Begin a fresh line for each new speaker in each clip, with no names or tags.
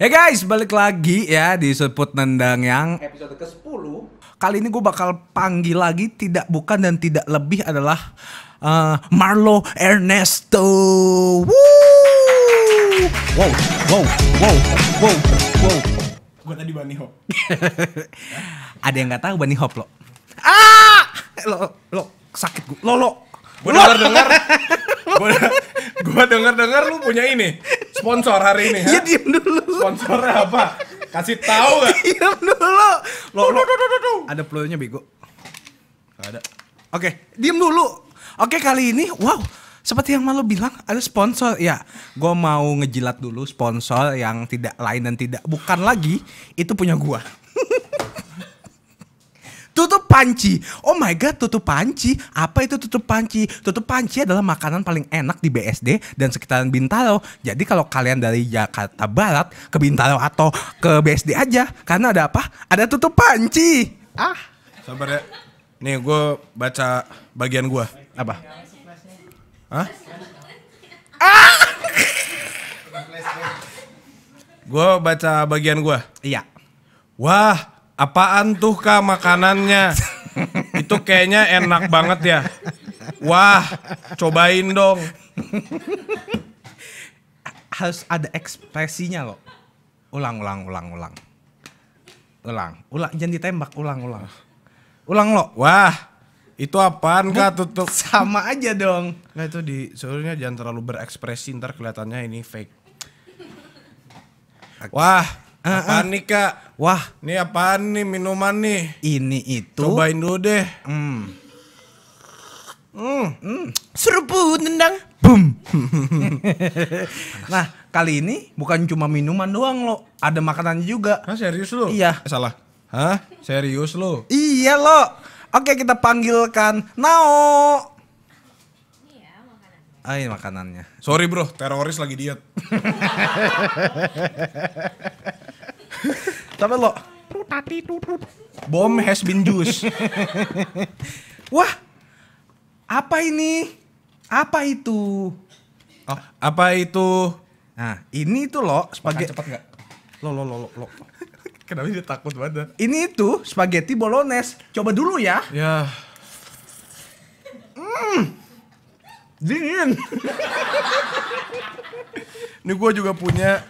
Ya hey guys,
balik lagi ya di seput Nendang yang episode ke-10 Kali ini gue bakal panggil lagi tidak bukan dan tidak lebih adalah uh, Marlo Ernesto Woo! Wow, wow, wow, wow, wow Gue tadi bani Hop Ada yang gak tahu bani Hop lo Ah! Eh, lo, lo, sakit gue, lo, lo Gue denger dengar. Gue denger dengar lu punya ini sponsor hari ini. Iya diem dulu. Sponsornya apa? Kasih tahu gak? Diem dulu. Lo, lo, lo, lo, lo. Ada peluangnya bego. Gak ada. Oke, diem dulu. Oke kali ini, wow. Seperti yang malu bilang ada sponsor ya, gue mau ngejilat dulu sponsor yang tidak lain dan tidak bukan lagi itu punya gue. tutup panci. Oh my god, tutup panci. Apa itu tutup panci? Tutup panci adalah makanan paling enak di BSD dan sekitaran Bintaro. Jadi kalau kalian dari Jakarta Barat ke Bintaro atau ke BSD aja karena ada apa? Ada tutup panci. Ah. Sabar ya. Nih gue baca bagian gue. Apa? Hah? Ah! gue baca bagian gue. Iya. Wah, Apaan tuh kak makanannya? Itu kayaknya enak banget ya. Wah, cobain dong. Harus ada ekspresinya loh. Ulang, ulang, ulang, ulang. Ulang, ulang, jangan ditembak, ulang, ulang. Ulang lo. Wah, itu apaan kak tutup? Sama aja dong. Nah itu di seluruhnya jangan terlalu berekspresi ntar kelihatannya ini fake. Wah, ah, ah. apaan nih kak? Wah, ini apaan nih minuman nih? Ini itu. Cobain dulu deh. Hmm. Hmm. hmm. Serupu Serbu tendang. Boom. nah, kali ini bukan cuma minuman doang lo, ada makanan juga. Hah, serius lo? Iya. Eh, salah. Hah? Serius lo? Iya lo. Oke, kita panggilkan Nao. Iya, ah, ini makanannya. Sorry bro, teroris lagi diet. Tapi lo? Tutati tutut. Bom has been juice. Wah, apa ini? Apa itu? Oh, apa itu? Nah, ini tuh lo spaghetti. cepet gak? Lo lo lo lo lo. Kenapa dia takut banget? Ini itu spaghetti bolognese. Coba dulu ya. Ya. Hmm. Dingin. ini gue juga punya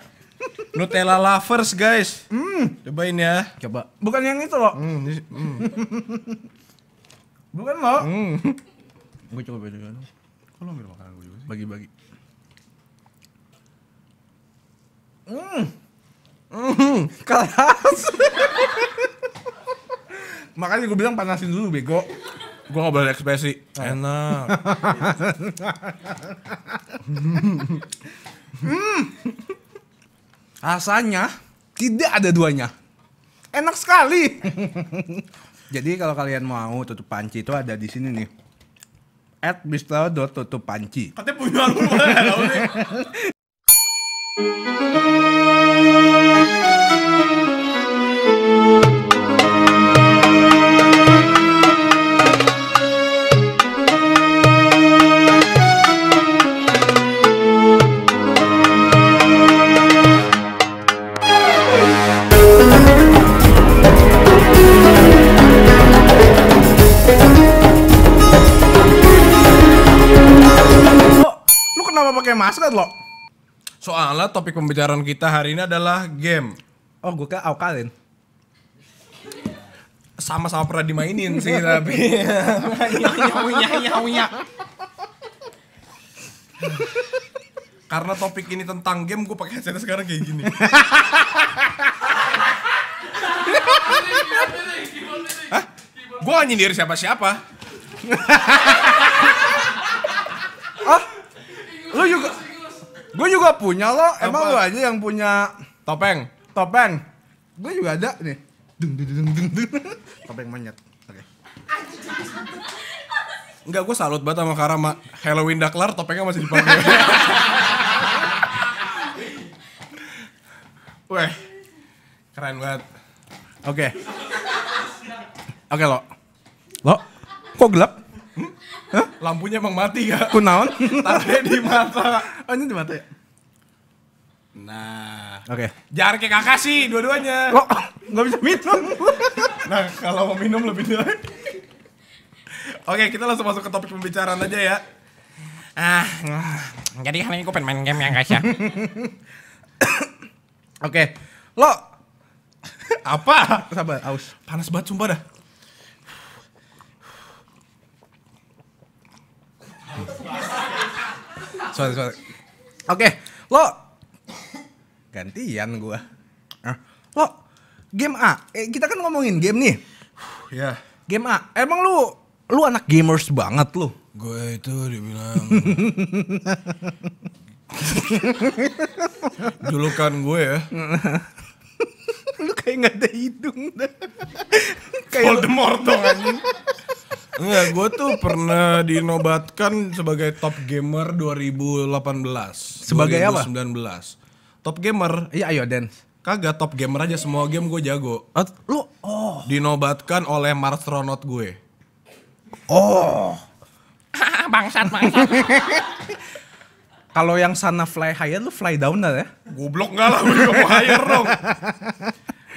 Nutella lovers guys. Hmm. Cobain ya. Coba. Bukan yang itu loh. Hmm. hmm. Bukan loh. Hmm. Gue coba juga. Kalau lo ambil makanan gue juga sih? Bagi-bagi. Hmm. Hmm. Keras. Makanya gue bilang panasin dulu bego. Gue gak boleh ekspresi. Oh. Enak.
hmm.
Rasanya tidak ada duanya. Enak sekali. Jadi kalau kalian mau tutup panci itu ada di sini nih. At dot tutup panci. Katanya punya lu ya,
mana
pakai masker loh. Soalnya topik pembicaraan kita hari ini adalah game. Oh, gue kayak Aukalin. Sama-sama pernah dimainin sih, tapi... Karena topik ini tentang game, gue pakai headset sekarang kayak gini. Gue gak nyindir siapa-siapa. oh, Lu juga Gue juga punya lo, emang lo aja yang punya topeng. Topeng. Gue juga ada nih. Dung dung dung dung dung. Topeng monyet. Oke. Okay. Enggak, gue salut banget sama Karama. Halloween Daklar, kelar, topengnya masih dipakai. Weh, keren banget. Oke. Okay. Oke okay, lo. Lo, kok gelap? Lampunya emang mati gak? Kunaon? Tadi di mata. Oh ini di mata ya? Nah. Oke. Okay. Jangan kayak kakak sih dua-duanya. Kok oh, nggak bisa minum? nah kalau mau minum lebih dulu. Oke kita langsung masuk ke topik pembicaraan aja ya. Ah, ah. jadi hari ini gue pengen main game yang guys ya. Oke, okay. lo apa? Sabar, aus. Panas banget sumpah dah. sorry, sorry. Oke, okay, lo gantian gua. lo game A. Eh, kita kan ngomongin game nih. Ya. Yeah. Game A. Emang lu lu anak gamers banget lu. Gue itu dibilang Julukan gue ya.
lu kayak gak ada hidung dah. kayak Voldemort dong
Enggak, gue tuh pernah dinobatkan sebagai top gamer 2018. Sebagai 2019. apa? Top gamer. Iya, ayo dance. Kagak top gamer aja semua game gue jago. At, lu oh. Dinobatkan oleh Marstronaut gue. Oh. bangsat, bangsat. Kalau yang sana fly higher lu fly down dah ya? Goblok enggak lah, gue mau higher dong.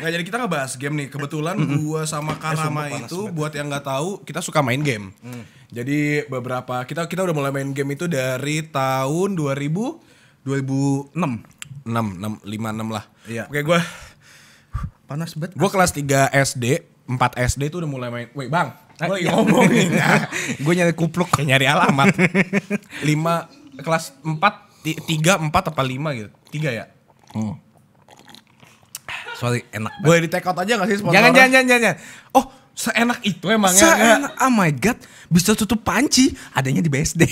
Nah jadi kita ngebahas game nih. Kebetulan mm -hmm. gua sama eh, Karama eh, itu buat yang nggak tahu kita suka main game. Mm. Jadi beberapa kita kita udah mulai main game itu dari tahun 2000 2006 6 6 5 6 lah. Iya. Oke gua panas banget. Gua kelas 3 SD, 4 SD itu udah mulai main. Woi, Bang. Eh, gua
lagi iya. ngomong nih. gua nyari kupluk, Kayak nyari alamat.
5 kelas 4 3 4 apa 5 gitu. 3 ya? Hmm. Sorry, enak banget. Boleh di take out aja gak sih sponsor? Jangan, jangan, jangan, jangan. Oh, seenak itu emangnya. Seenak, oh my God. Bisa tutup panci, adanya di BSD.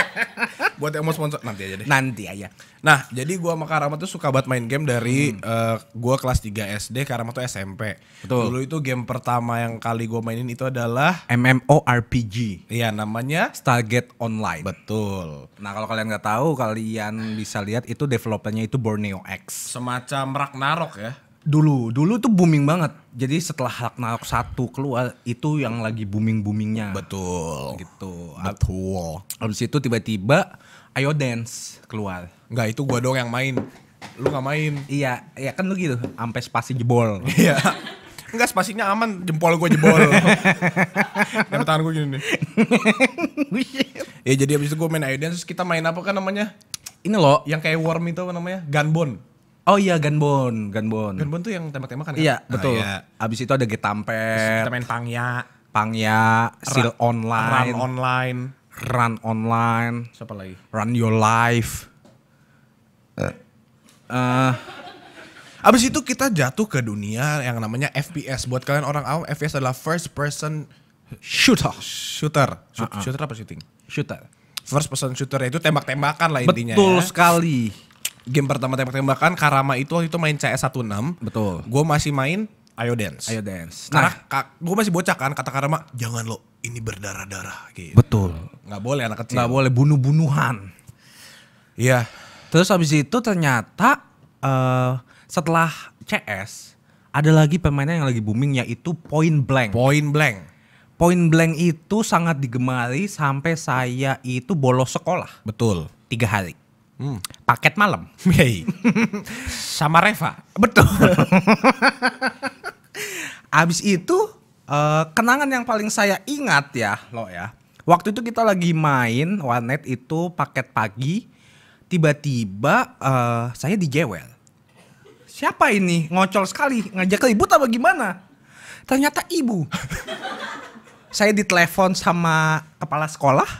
Buat yang mau sponsor, nanti aja deh. Nanti aja. Nah, jadi gue sama Karama tuh suka banget main game dari hmm. uh, gua kelas 3 SD, Karama tuh SMP. Betul. Dulu itu game pertama yang kali gue mainin itu adalah MMORPG. Iya, namanya Stargate Online. Betul. Nah, kalau kalian gak tahu, kalian bisa lihat itu developernya itu Borneo X. Semacam Ragnarok ya dulu dulu tuh booming banget jadi setelah Hak Narok satu keluar itu yang lagi booming boomingnya betul gitu betul abis itu tiba-tiba Ayo Dance keluar Enggak itu gua doang yang main lu gak main iya ya kan lu gitu sampai spasi jebol iya Enggak spasinya aman, jempol gua jebol. Nama tangan gue gini nih. ya jadi abis itu gua main Ayo Dance, terus kita main apa kan namanya? Ini loh. Yang kayak worm itu apa namanya? Gunbone. Oh iya Ganbon, Ganbon. Ganbon tuh yang tembak-tembakan kan? Iya, ah, betul. Oh, iya. Abis itu ada Getampet. Kita main Pangya. Pangya, Seal Online. Run Online. Run Online. Siapa lagi? Run Your Life. Eh. Uh, abis itu kita jatuh ke dunia yang namanya FPS. Buat kalian orang awam, FPS adalah First Person Shooter. Shooter. Shoot, uh -uh. Shooter apa shooting? Shooter. First person shooter itu tembak-tembakan lah intinya. Betul ya. sekali game pertama tembak-tembakan Karama itu waktu itu main CS16. Betul. Gue masih main Ayo Dance. Ayo Dance. Nah, nah gue masih bocah kan kata Karama, jangan lo ini berdarah-darah gitu. Betul. Gak boleh anak kecil. Gak boleh bunuh-bunuhan. Iya. Terus habis itu ternyata uh, setelah CS ada lagi pemainnya yang lagi booming yaitu Point Blank. Point Blank. Point Blank itu sangat digemari sampai saya itu bolos sekolah. Betul. Tiga hari. Hmm. Paket malam. Hey. Iya, iya. Sama Reva. Betul. Abis itu uh, kenangan yang paling saya ingat ya, lo ya. Waktu itu kita lagi main one night itu paket pagi. Tiba-tiba uh, saya dijewel. Siapa ini? Ngocol sekali, ngajak ribut apa gimana? Ternyata ibu. saya ditelepon sama kepala sekolah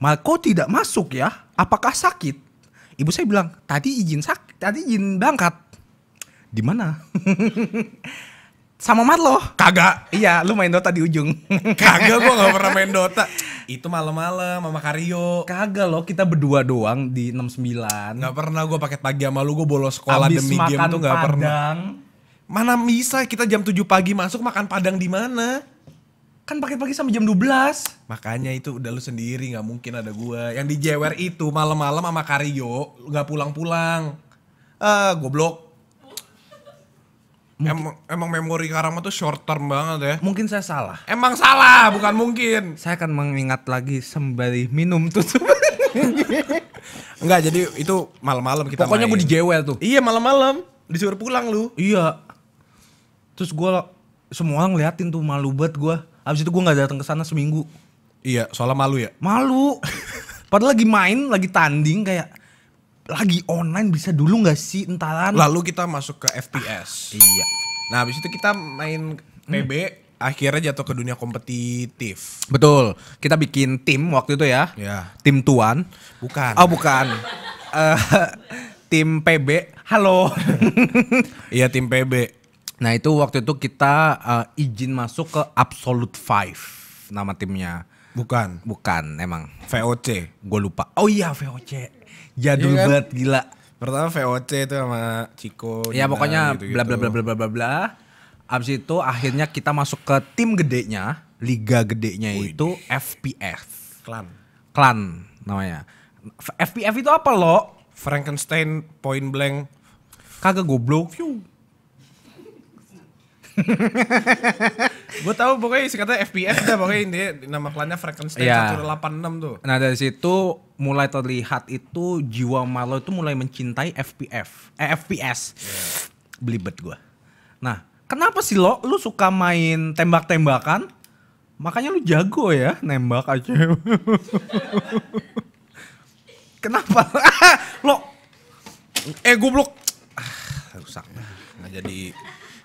Malko tidak masuk ya? Apakah sakit? Ibu saya bilang, tadi izin sakit, tadi izin bangkat Di mana? sama Mat lo Kagak. Iya, lu main Dota di ujung. Kagak, gua gak pernah main Dota. Itu malam-malam Mama Kario. Kagak lo, kita berdua doang di 69. Gak pernah gua pakai pagi sama lu, gua bolos sekolah Abis demi makan game tuh gak padang. pernah. Mana bisa kita jam 7 pagi masuk makan padang di mana? kan pakai pagi sampai jam 12 makanya itu udah lu sendiri nggak mungkin ada gua yang di jewer itu malam-malam sama Karyo nggak pulang-pulang ah goblok mungkin. Emang, emang memori Karama tuh short term banget ya mungkin saya salah emang salah bukan mungkin saya akan mengingat lagi sembari minum tuh Enggak jadi itu malam-malam kita pokoknya main. gua di jewer tuh iya malam-malam disuruh pulang lu iya terus gua semua liatin tuh malu banget gua Abis itu gue nggak datang ke sana seminggu. Iya, soalnya malu ya. Malu. Padahal lagi main, lagi tanding kayak lagi online bisa dulu nggak sih entalan. Lalu kita masuk ke FPS. Ah, iya. Nah, abis itu kita main PB hmm. akhirnya jatuh ke dunia kompetitif. Betul. Kita bikin tim waktu itu ya. Ya. Tim tuan. Bukan. Oh, bukan. uh, tim PB. Halo. iya, tim PB Nah itu waktu itu kita uh, izin masuk ke Absolute Five nama timnya. Bukan. Bukan emang. VOC. Gue lupa. Oh iya VOC. Jadul iya kan? banget gila. Pertama VOC itu sama Ciko. Ya pokoknya bla bla bla bla bla bla bla. Abis itu akhirnya kita masuk ke tim gedenya. Liga gedenya Wih. itu FPF Klan. Klan namanya. FPF itu apa lo? Frankenstein Point Blank. Kagak goblok. gue tau pokoknya kata FPS dah pokoknya ini nama klannya Frankenstein yeah. Iya. 186 tuh. Nah dari situ mulai terlihat itu jiwa Marlo itu mulai mencintai FPF, eh FPS. Yeah. Belibet gue. Nah kenapa sih lo lu suka main tembak-tembakan? Makanya lu jago ya nembak aja. kenapa? lo eh goblok. Ah, rusak. Nggak jadi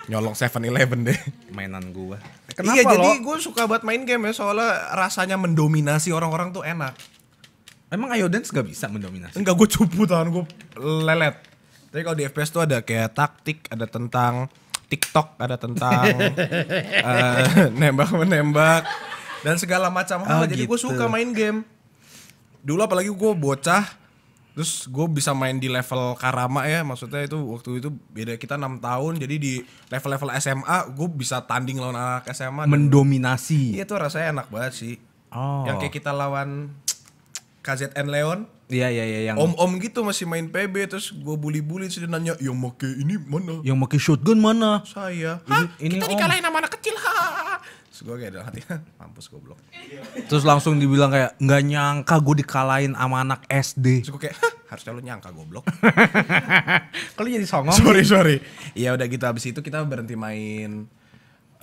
Nyolong Seven eleven deh. Mainan gua. Kenapa iya, lo? jadi gua suka buat main game ya soalnya rasanya mendominasi orang-orang tuh enak. Emang Ayo Dance gak bisa mendominasi? Enggak, gua cupu tangan gue lelet. Tapi kalau di FPS tuh ada kayak taktik, ada tentang TikTok, ada tentang uh, nembak menembak dan segala macam hal. Oh, Jadi gitu. gue suka main game. Dulu apalagi gua bocah, Terus gue bisa main di level Karama ya, maksudnya itu waktu itu beda kita enam tahun, jadi di level-level SMA gue bisa tanding lawan anak SMA. Mendominasi. Iya tuh rasanya enak banget sih. Oh. Yang kayak kita lawan KZN Leon. Iya iya iya yang om-om gitu masih main PB terus gue bully-bully sih dia nanya yang make ini mana? Yang make shotgun mana? Saya. Hah, ini, kita dikalahin sama anak kecil. Terus gue kayak dalam hati, mampus goblok. Terus langsung dibilang kayak, gak nyangka gue dikalahin sama anak SD. Terus gue kayak, harusnya lu nyangka goblok. Kalau jadi songong. Sorry, sih. sorry. Ya udah gitu, abis itu kita berhenti main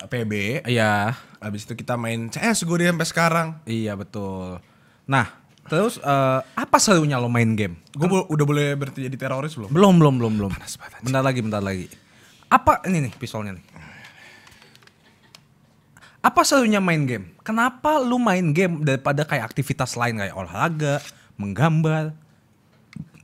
eh, PB. Iya. Abis itu kita main CS gue sampai sekarang. Iya, betul. Nah, Terus uh, apa serunya lo main game? Gue bo udah boleh berarti jadi teroris belum? Belum, belum, belum, belum. Panas banget. Bentar lagi, bentar lagi. Apa ini nih pistolnya nih? Apa selalunya main game? Kenapa lu main game daripada kayak aktivitas lain kayak olahraga, menggambar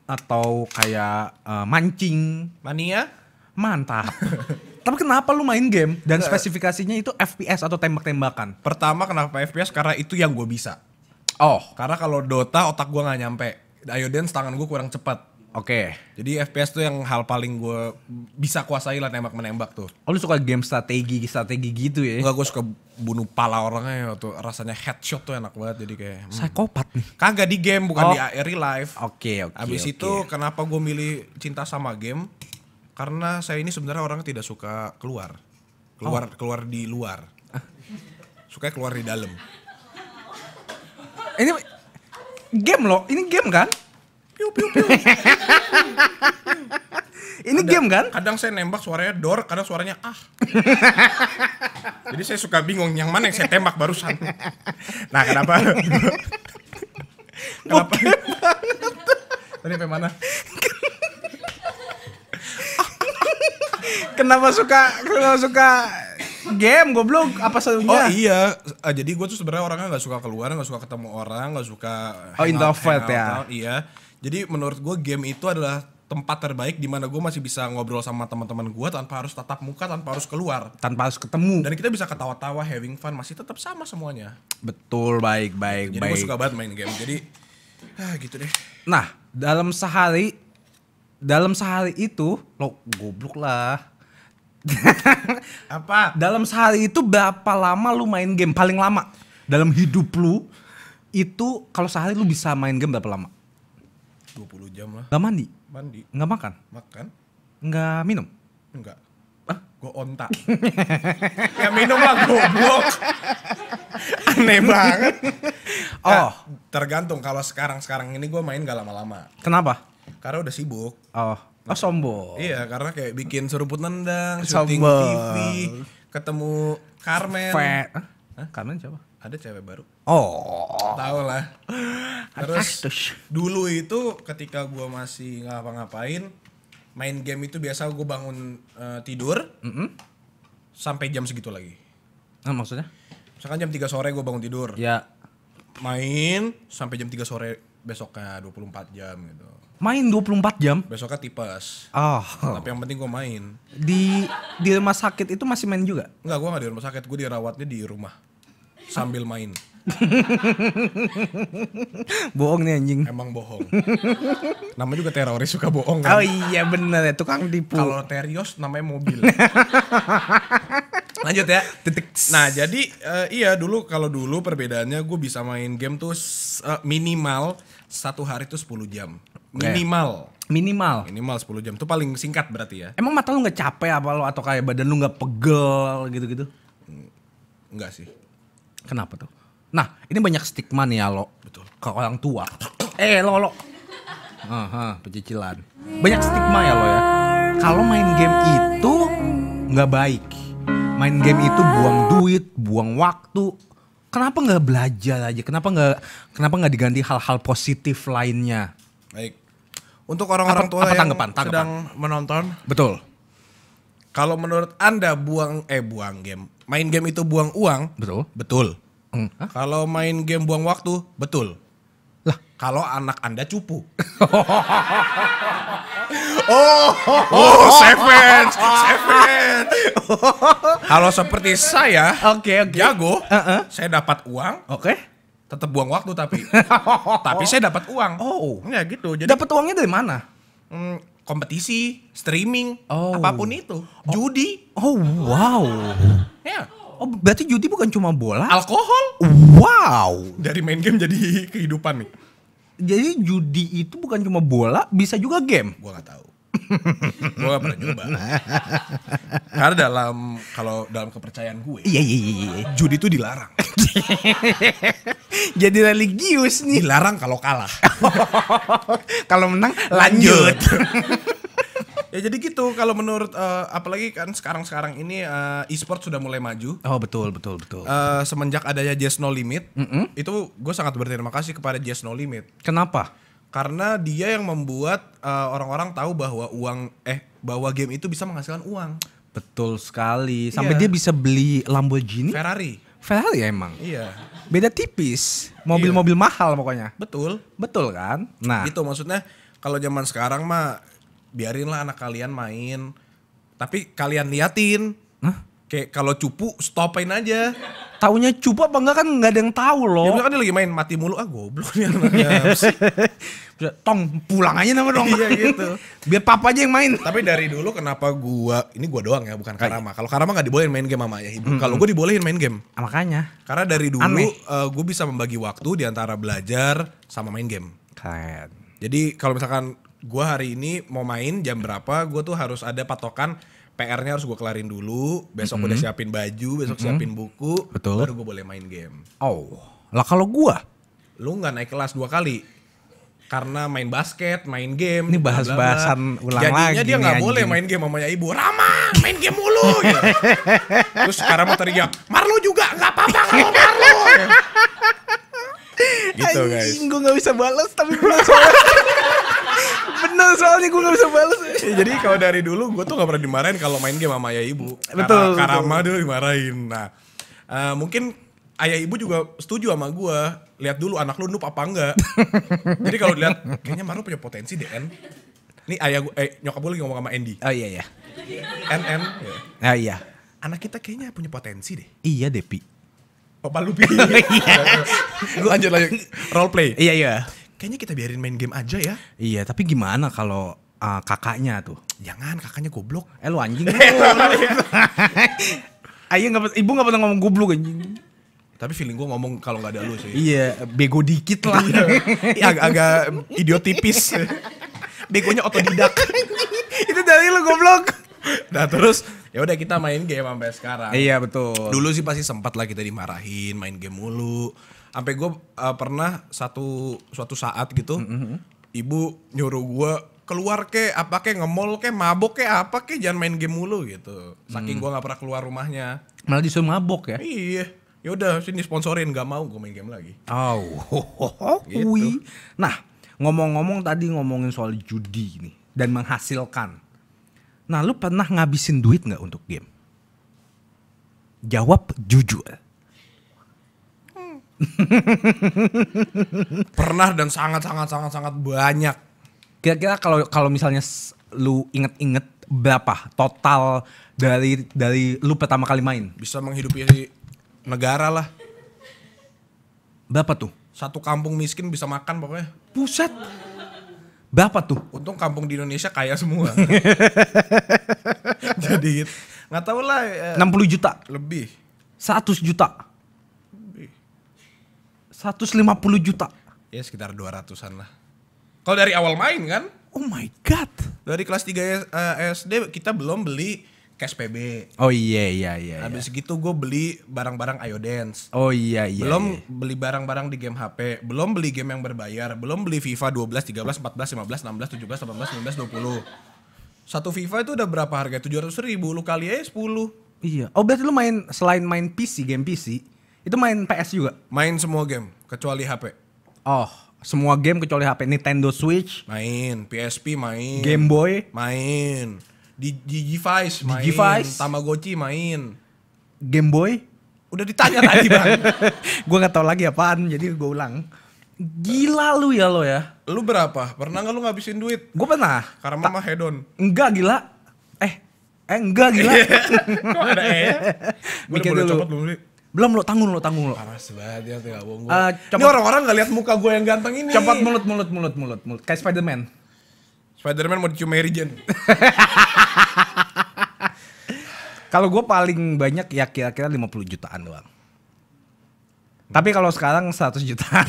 atau kayak uh, mancing? Mania? Mantap. Tapi kenapa lu main game dan eh. spesifikasinya itu FPS atau tembak-tembakan? Pertama kenapa FPS? Karena itu yang gue bisa. Oh. Karena kalau Dota otak gue nggak nyampe. dance tangan gue kurang cepat. Oke. Okay. Jadi FPS tuh yang hal paling gue bisa kuasai lah nembak menembak tuh. Oh lu suka game strategi strategi gitu ya? Enggak gue suka bunuh pala orangnya ya, tuh rasanya headshot tuh enak banget jadi kayak hmm. psikopat nih kagak di game bukan oh. di real life oke okay, oke okay, abis okay. itu kenapa gue milih cinta sama game karena saya ini sebenarnya orang tidak suka keluar keluar oh. keluar di luar suka keluar di dalam ini game loh ini game kan piu piu piu Ini kadang, game kan? Kadang saya nembak suaranya dor, kadang suaranya ah. Jadi saya suka bingung yang mana yang saya tembak barusan. Nah kenapa? kenapa? Tadi apa mana? kenapa suka kenapa suka game goblok apa satunya? oh iya ah, jadi gue tuh sebenarnya orangnya nggak suka keluar nggak suka ketemu orang nggak suka oh introvert ya out, iya jadi menurut gue game itu adalah tempat terbaik di mana gue masih bisa ngobrol sama teman-teman gue tanpa harus tatap muka tanpa harus keluar tanpa harus ketemu dan kita bisa ketawa-tawa having fun masih tetap sama semuanya betul baik baik jadi baik. gue suka banget main game jadi ah gitu deh nah dalam sehari dalam sehari itu lo goblok lah apa dalam sehari itu berapa lama lu main game paling lama dalam hidup lu itu kalau sehari lu bisa main game berapa lama 20 jam lah gak mandi mandi nggak makan makan nggak minum nggak Ah, gue onta ya minum lah goblok
aneh banget oh nah,
tergantung kalau sekarang sekarang ini gue main gak lama-lama kenapa karena udah sibuk oh Oh nah, sombong. Iya karena kayak bikin seruput nendang, syuting TV, ketemu Carmen. Fe Hah? Carmen siapa? ada cewek baru.
Oh.
tau lah. Terus dulu itu ketika gua masih ngapa-ngapain, main game itu biasa gua bangun uh, tidur. Mm -hmm. Sampai jam segitu lagi. Nah, maksudnya? Misalkan jam 3 sore gua bangun tidur. Ya. Main sampai jam 3 sore besoknya 24 jam gitu. Main 24 jam? Besoknya tipes. Oh. Tapi yang penting gua main. Di di rumah sakit itu masih main juga? Enggak, gua gak di rumah sakit. Gua dirawatnya di rumah sambil main. bohong nih anjing. Emang bohong. nama juga teroris suka bohong kan. Oh iya bener ya tukang tipu. Kalau terios namanya mobil. Lanjut ya. Titik. Nah jadi uh, iya dulu kalau dulu perbedaannya gue bisa main game tuh uh, minimal satu hari tuh 10 jam.
Minimal.
Okay. Minimal. Minimal 10 jam. Itu paling singkat berarti ya. Emang mata lu nggak capek apa lo atau kayak badan lu nggak pegel gitu-gitu? Enggak sih. Kenapa tuh? Nah, ini banyak stigma nih ya lo. Betul. Ke orang tua. eh, lo lo. Aha, pecicilan. Banyak stigma ya lo ya. Kalau main game itu nggak baik. Main game itu buang duit, buang waktu. Kenapa nggak belajar aja? Kenapa nggak kenapa nggak diganti hal-hal positif lainnya? Baik. Untuk orang-orang tua apa yang tanggapan, tanggapan? sedang menonton. Betul. Kalau menurut Anda buang eh buang game, main game itu buang uang, betul. Betul. Hmm. Kalau main game buang waktu, betul. Lah, kalau anak Anda cupu. oh, oh, seven,
seven.
kalau seperti saya, oke, okay, okay. jago, uh -uh. saya dapat uang, oke. Okay tetap buang waktu tapi tapi saya dapat uang oh ya gitu jadi dapat uangnya dari mana hmm, kompetisi streaming oh. apapun itu oh. judi oh wow Yeah. Oh, berarti judi bukan cuma bola? Alkohol. Wow. Dari main game jadi kehidupan nih. Jadi judi itu bukan cuma bola, bisa juga game. Gua nggak tahu. Gua gak pernah nyoba. Karena dalam kalau dalam kepercayaan gue, iya iya iya, iya. judi itu dilarang. Jadi religius nih. Dilarang kalau kalah. kalau menang lanjut. lanjut ya jadi gitu kalau menurut uh, apalagi kan sekarang-sekarang ini uh, e-sport sudah mulai maju. Oh betul betul betul. Uh, semenjak adanya Jazz No Limit, mm -hmm. itu gue sangat berterima kasih kepada Jazz No Limit. Kenapa? Karena dia yang membuat uh, orang-orang tahu bahwa uang eh bahwa game itu bisa menghasilkan uang. Betul sekali. Sampai yeah. dia bisa beli Lamborghini. Ferrari. Ferrari ya emang. Iya. Beda tipis. Mobil-mobil iya. mahal pokoknya. Betul. Betul kan? Nah. Itu maksudnya kalau zaman sekarang mah biarinlah anak kalian main tapi kalian liatin Hah? kayak kalau cupu stopin aja taunya cupu apa enggak kan nggak ada yang tahu loh ya kan dia lagi main mati mulu ah goblok nih anaknya iya.
tong pulang aja nama dong iya gitu
biar papa aja yang main tapi dari dulu kenapa gua ini gua doang ya bukan Karama kalau Karama nggak dibolehin main game sama ayah ibu kalau gua dibolehin main game ah, makanya karena dari dulu uh, gua bisa membagi waktu di antara belajar sama main game keren jadi kalau misalkan gue hari ini mau main jam berapa gue tuh harus ada patokan PR-nya harus gue kelarin dulu besok mm -hmm. udah mm-hmm. siapin baju besok mm -hmm. siapin buku Betul. baru gue boleh main game oh lah kalau gue lu nggak naik kelas dua kali karena main basket, main game. Ini bahas bahasan ulang Jadinya lagi. Jadinya dia nggak boleh main game mamanya ibu. Rama, main game mulu. gitu. Terus sekarang mau teriak, Marlo juga nggak apa-apa kalau Marlo
gitu guys. Gue gak bisa balas tapi bener soalnya. bener soalnya gue nggak bisa balas. Ya, jadi
kalau dari dulu gue tuh gak pernah dimarahin kalau main game sama ayah ibu. Betul. Karena Karama betul. dulu dimarahin. Nah uh, mungkin ayah ibu juga setuju sama gue. Lihat dulu anak lu nup apa enggak. jadi kalau lihat kayaknya Maru punya potensi deh Nih Ini ayah gue, eh, nyokap gue lagi ngomong sama Andy. Oh iya iya. NN. Oh ah, iya. Anak kita kayaknya punya potensi deh. Iya Depi Papa Lupi.
Iya.
Lu lanjut lagi role play. Iya iya. Kayaknya kita biarin main game aja ya. Iya, tapi gimana kalau uh, kakaknya tuh? Jangan, kakaknya goblok. Eh lu anjing. Iya. Ayo nggak ibu nggak pernah ngomong goblok anjing. Tapi feeling gue ngomong kalau nggak ada lu sih. Iya, bego dikit lah. Iya. Ag agak idiotipis. Begonya otodidak. Itu dari lu goblok. Nah terus ya udah kita main game sampai sekarang. Iya betul. Dulu sih pasti sempat lah kita dimarahin main game mulu. Sampai gue uh, pernah satu suatu saat gitu, mm -hmm. ibu nyuruh gue keluar ke apa ke ngemol ke mabok ke apa ke jangan main game mulu gitu saking mm. gua nggak pernah keluar rumahnya malah disuruh mabok ya iya ya udah sini sponsorin gak mau gue main game lagi oh ho, ho, ho. gitu. nah ngomong-ngomong tadi ngomongin soal judi nih dan menghasilkan Nah, lu pernah ngabisin duit nggak untuk game? Jawab jujur. Hmm. pernah dan sangat sangat sangat sangat banyak. Kira-kira kalau kalau misalnya lu inget-inget berapa total dari dari lu pertama kali main? Bisa menghidupi negara lah. Berapa tuh? Satu kampung miskin bisa makan pokoknya. Buset. Berapa tuh? Untung kampung di Indonesia kaya semua. Jadi gitu. nggak tahu lah. Eh, 60 juta. Lebih. 100 juta. Lebih. 150 juta. Ya sekitar 200-an lah. Kalau dari awal main kan? Oh my god. Dari kelas 3 SD eh, kita belum beli cash PB. Oh iya iya iya. iya. Habis iya. gitu gue beli barang-barang Dance. Oh iya iya. Belum iya. beli barang-barang di game HP, belum beli game yang berbayar, belum beli FIFA 12, 13, 14, 15, 16, 17, 18, 19, 20. Satu FIFA itu udah berapa harga? 700 ribu, lu kali aja 10. Iya. Oh berarti lu main selain main PC, game PC, itu main PS juga? Main semua game, kecuali HP. Oh, semua game kecuali HP. Nintendo Switch? Main, PSP main. Game Boy? Main di device main, Digivice. Tamagotchi main. Game Boy? Udah ditanya tadi, Bang. gue nggak tahu lagi apaan, jadi gue ulang. Gila lu ya lo ya. Lu berapa? Pernah nggak lu ngabisin duit? Gue pernah. Karena mama hedon. Enggak gila. Eh, eh enggak gila. Kok ada eh? mikir dulu. belum lo tanggung lo tanggung lo. Panas banget ya tidak bohong gue. Uh, ini orang-orang nggak lihat muka gue yang ganteng ini. Cepat mulut mulut mulut mulut mulut kayak Spiderman. Spider-Man mau dicium Mary Jane. kalau gue paling banyak ya kira-kira 50 jutaan doang. Hmm. Tapi kalau sekarang 100 jutaan.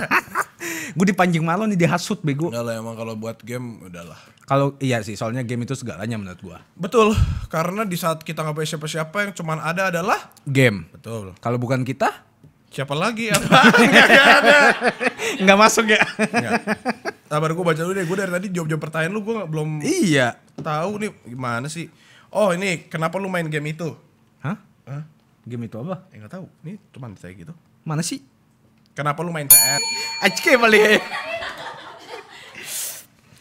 gue dipanjing malu nih dihasut bego. Udah lah emang kalau buat game udahlah. Kalau iya sih soalnya game itu segalanya menurut gue. Betul karena di saat kita nggak punya siapa-siapa yang cuman ada adalah game. Betul. Kalau bukan kita siapa lagi apa
nggak ada
nggak masuk ya sabar gue baca dulu deh gue dari tadi jawab jawab pertanyaan lu gue belum iya tahu nih gimana sih oh ini kenapa lu main game itu hah, hah? game itu apa ya, nggak tahu ini cuman saya gitu mana sih kenapa lu main CS kali ya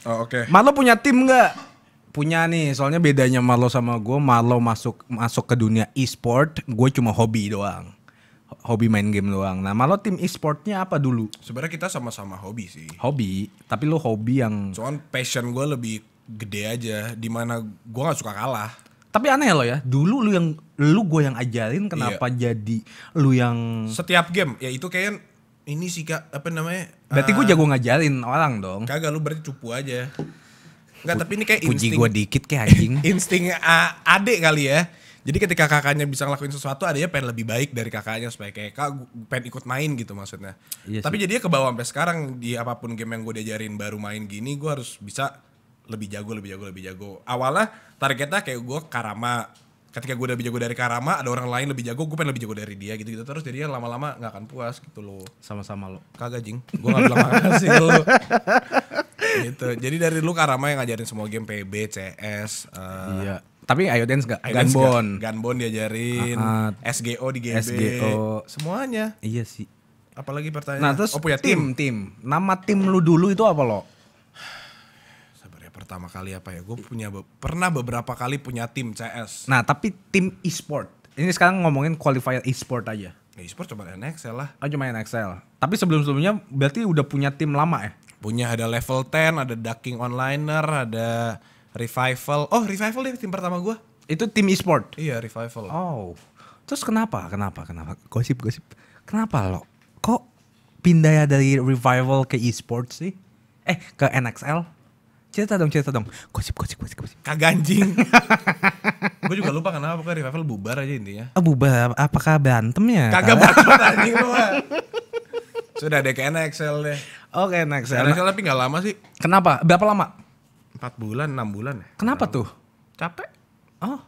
Oh, oke. Okay. punya tim nggak? Punya nih, soalnya bedanya malu sama gue, malu masuk masuk ke dunia e-sport, gue cuma hobi doang hobi main game doang. Nah, malah tim e-sportnya apa dulu? Sebenarnya kita sama-sama hobi sih. Hobi, tapi lo hobi yang Soal passion gue lebih gede aja dimana gue nggak suka kalah. Tapi aneh lo ya, dulu lu yang lu gue yang ajarin kenapa iya. jadi lu yang setiap game ya itu kayak ini sih kak apa namanya? Berarti uh, eh, gue jago ngajarin orang dong. Kagak lu berarti cupu aja. Enggak, tapi ini kayak insting. Puji gue dikit kayak anjing. insting uh, adek kali ya jadi ketika kakaknya bisa ngelakuin sesuatu, adanya pengen lebih baik dari kakaknya supaya kayak kak pengen ikut main gitu maksudnya. Iya Tapi jadinya ke bawah sampai sekarang di apapun game yang gue diajarin baru main gini, gue harus bisa lebih jago, lebih jago, lebih jago. Awalnya targetnya kayak gue Karama, ketika gue udah lebih jago dari Karama ada orang lain lebih jago gue pengen lebih jago dari dia gitu gitu terus jadinya lama-lama nggak akan puas gitu loh sama-sama lo kagak jing gue nggak bilang makasih lo gitu jadi dari lu Karama yang ngajarin semua game PB CS uh, eh, iya tapi ayo dance gak ayo Ganbon Ganbon diajarin uh, uh, SGO di GB SGO semuanya iya sih apalagi pertanyaan nah terus oh, punya tim tim nama tim lu dulu itu apa lo sabar ya pertama kali apa ya gue punya be pernah beberapa kali punya tim CS nah tapi tim e-sport ini sekarang ngomongin qualifier e-sport aja ya, e-sport coba NXL lah Oh cuma NXL tapi sebelum sebelumnya berarti udah punya tim lama ya punya ada level 10 ada ducking onliner ada Revival. Oh, Revival deh tim pertama gua. Itu tim e-sport. Iya, Revival. Oh. Terus kenapa? Kenapa? Kenapa? Gosip-gosip. Kenapa lo? Kok pindah ya dari Revival ke e-sport sih? Eh, ke NXL? Cerita dong, cerita dong. Gosip, gosip, gosip, gosip. Kagak gue juga lupa kenapa pokoknya Revival bubar aja intinya. Oh, bubar. Apakah berantem ya? Kagak berantem anjing lu. Sudah deh ke NXL deh. Oke, oh, okay, NXL. NXL tapi gak lama sih. Kenapa? Berapa lama? 4 bulan, 6 bulan ya. Kenapa tuh? Capek. Oh.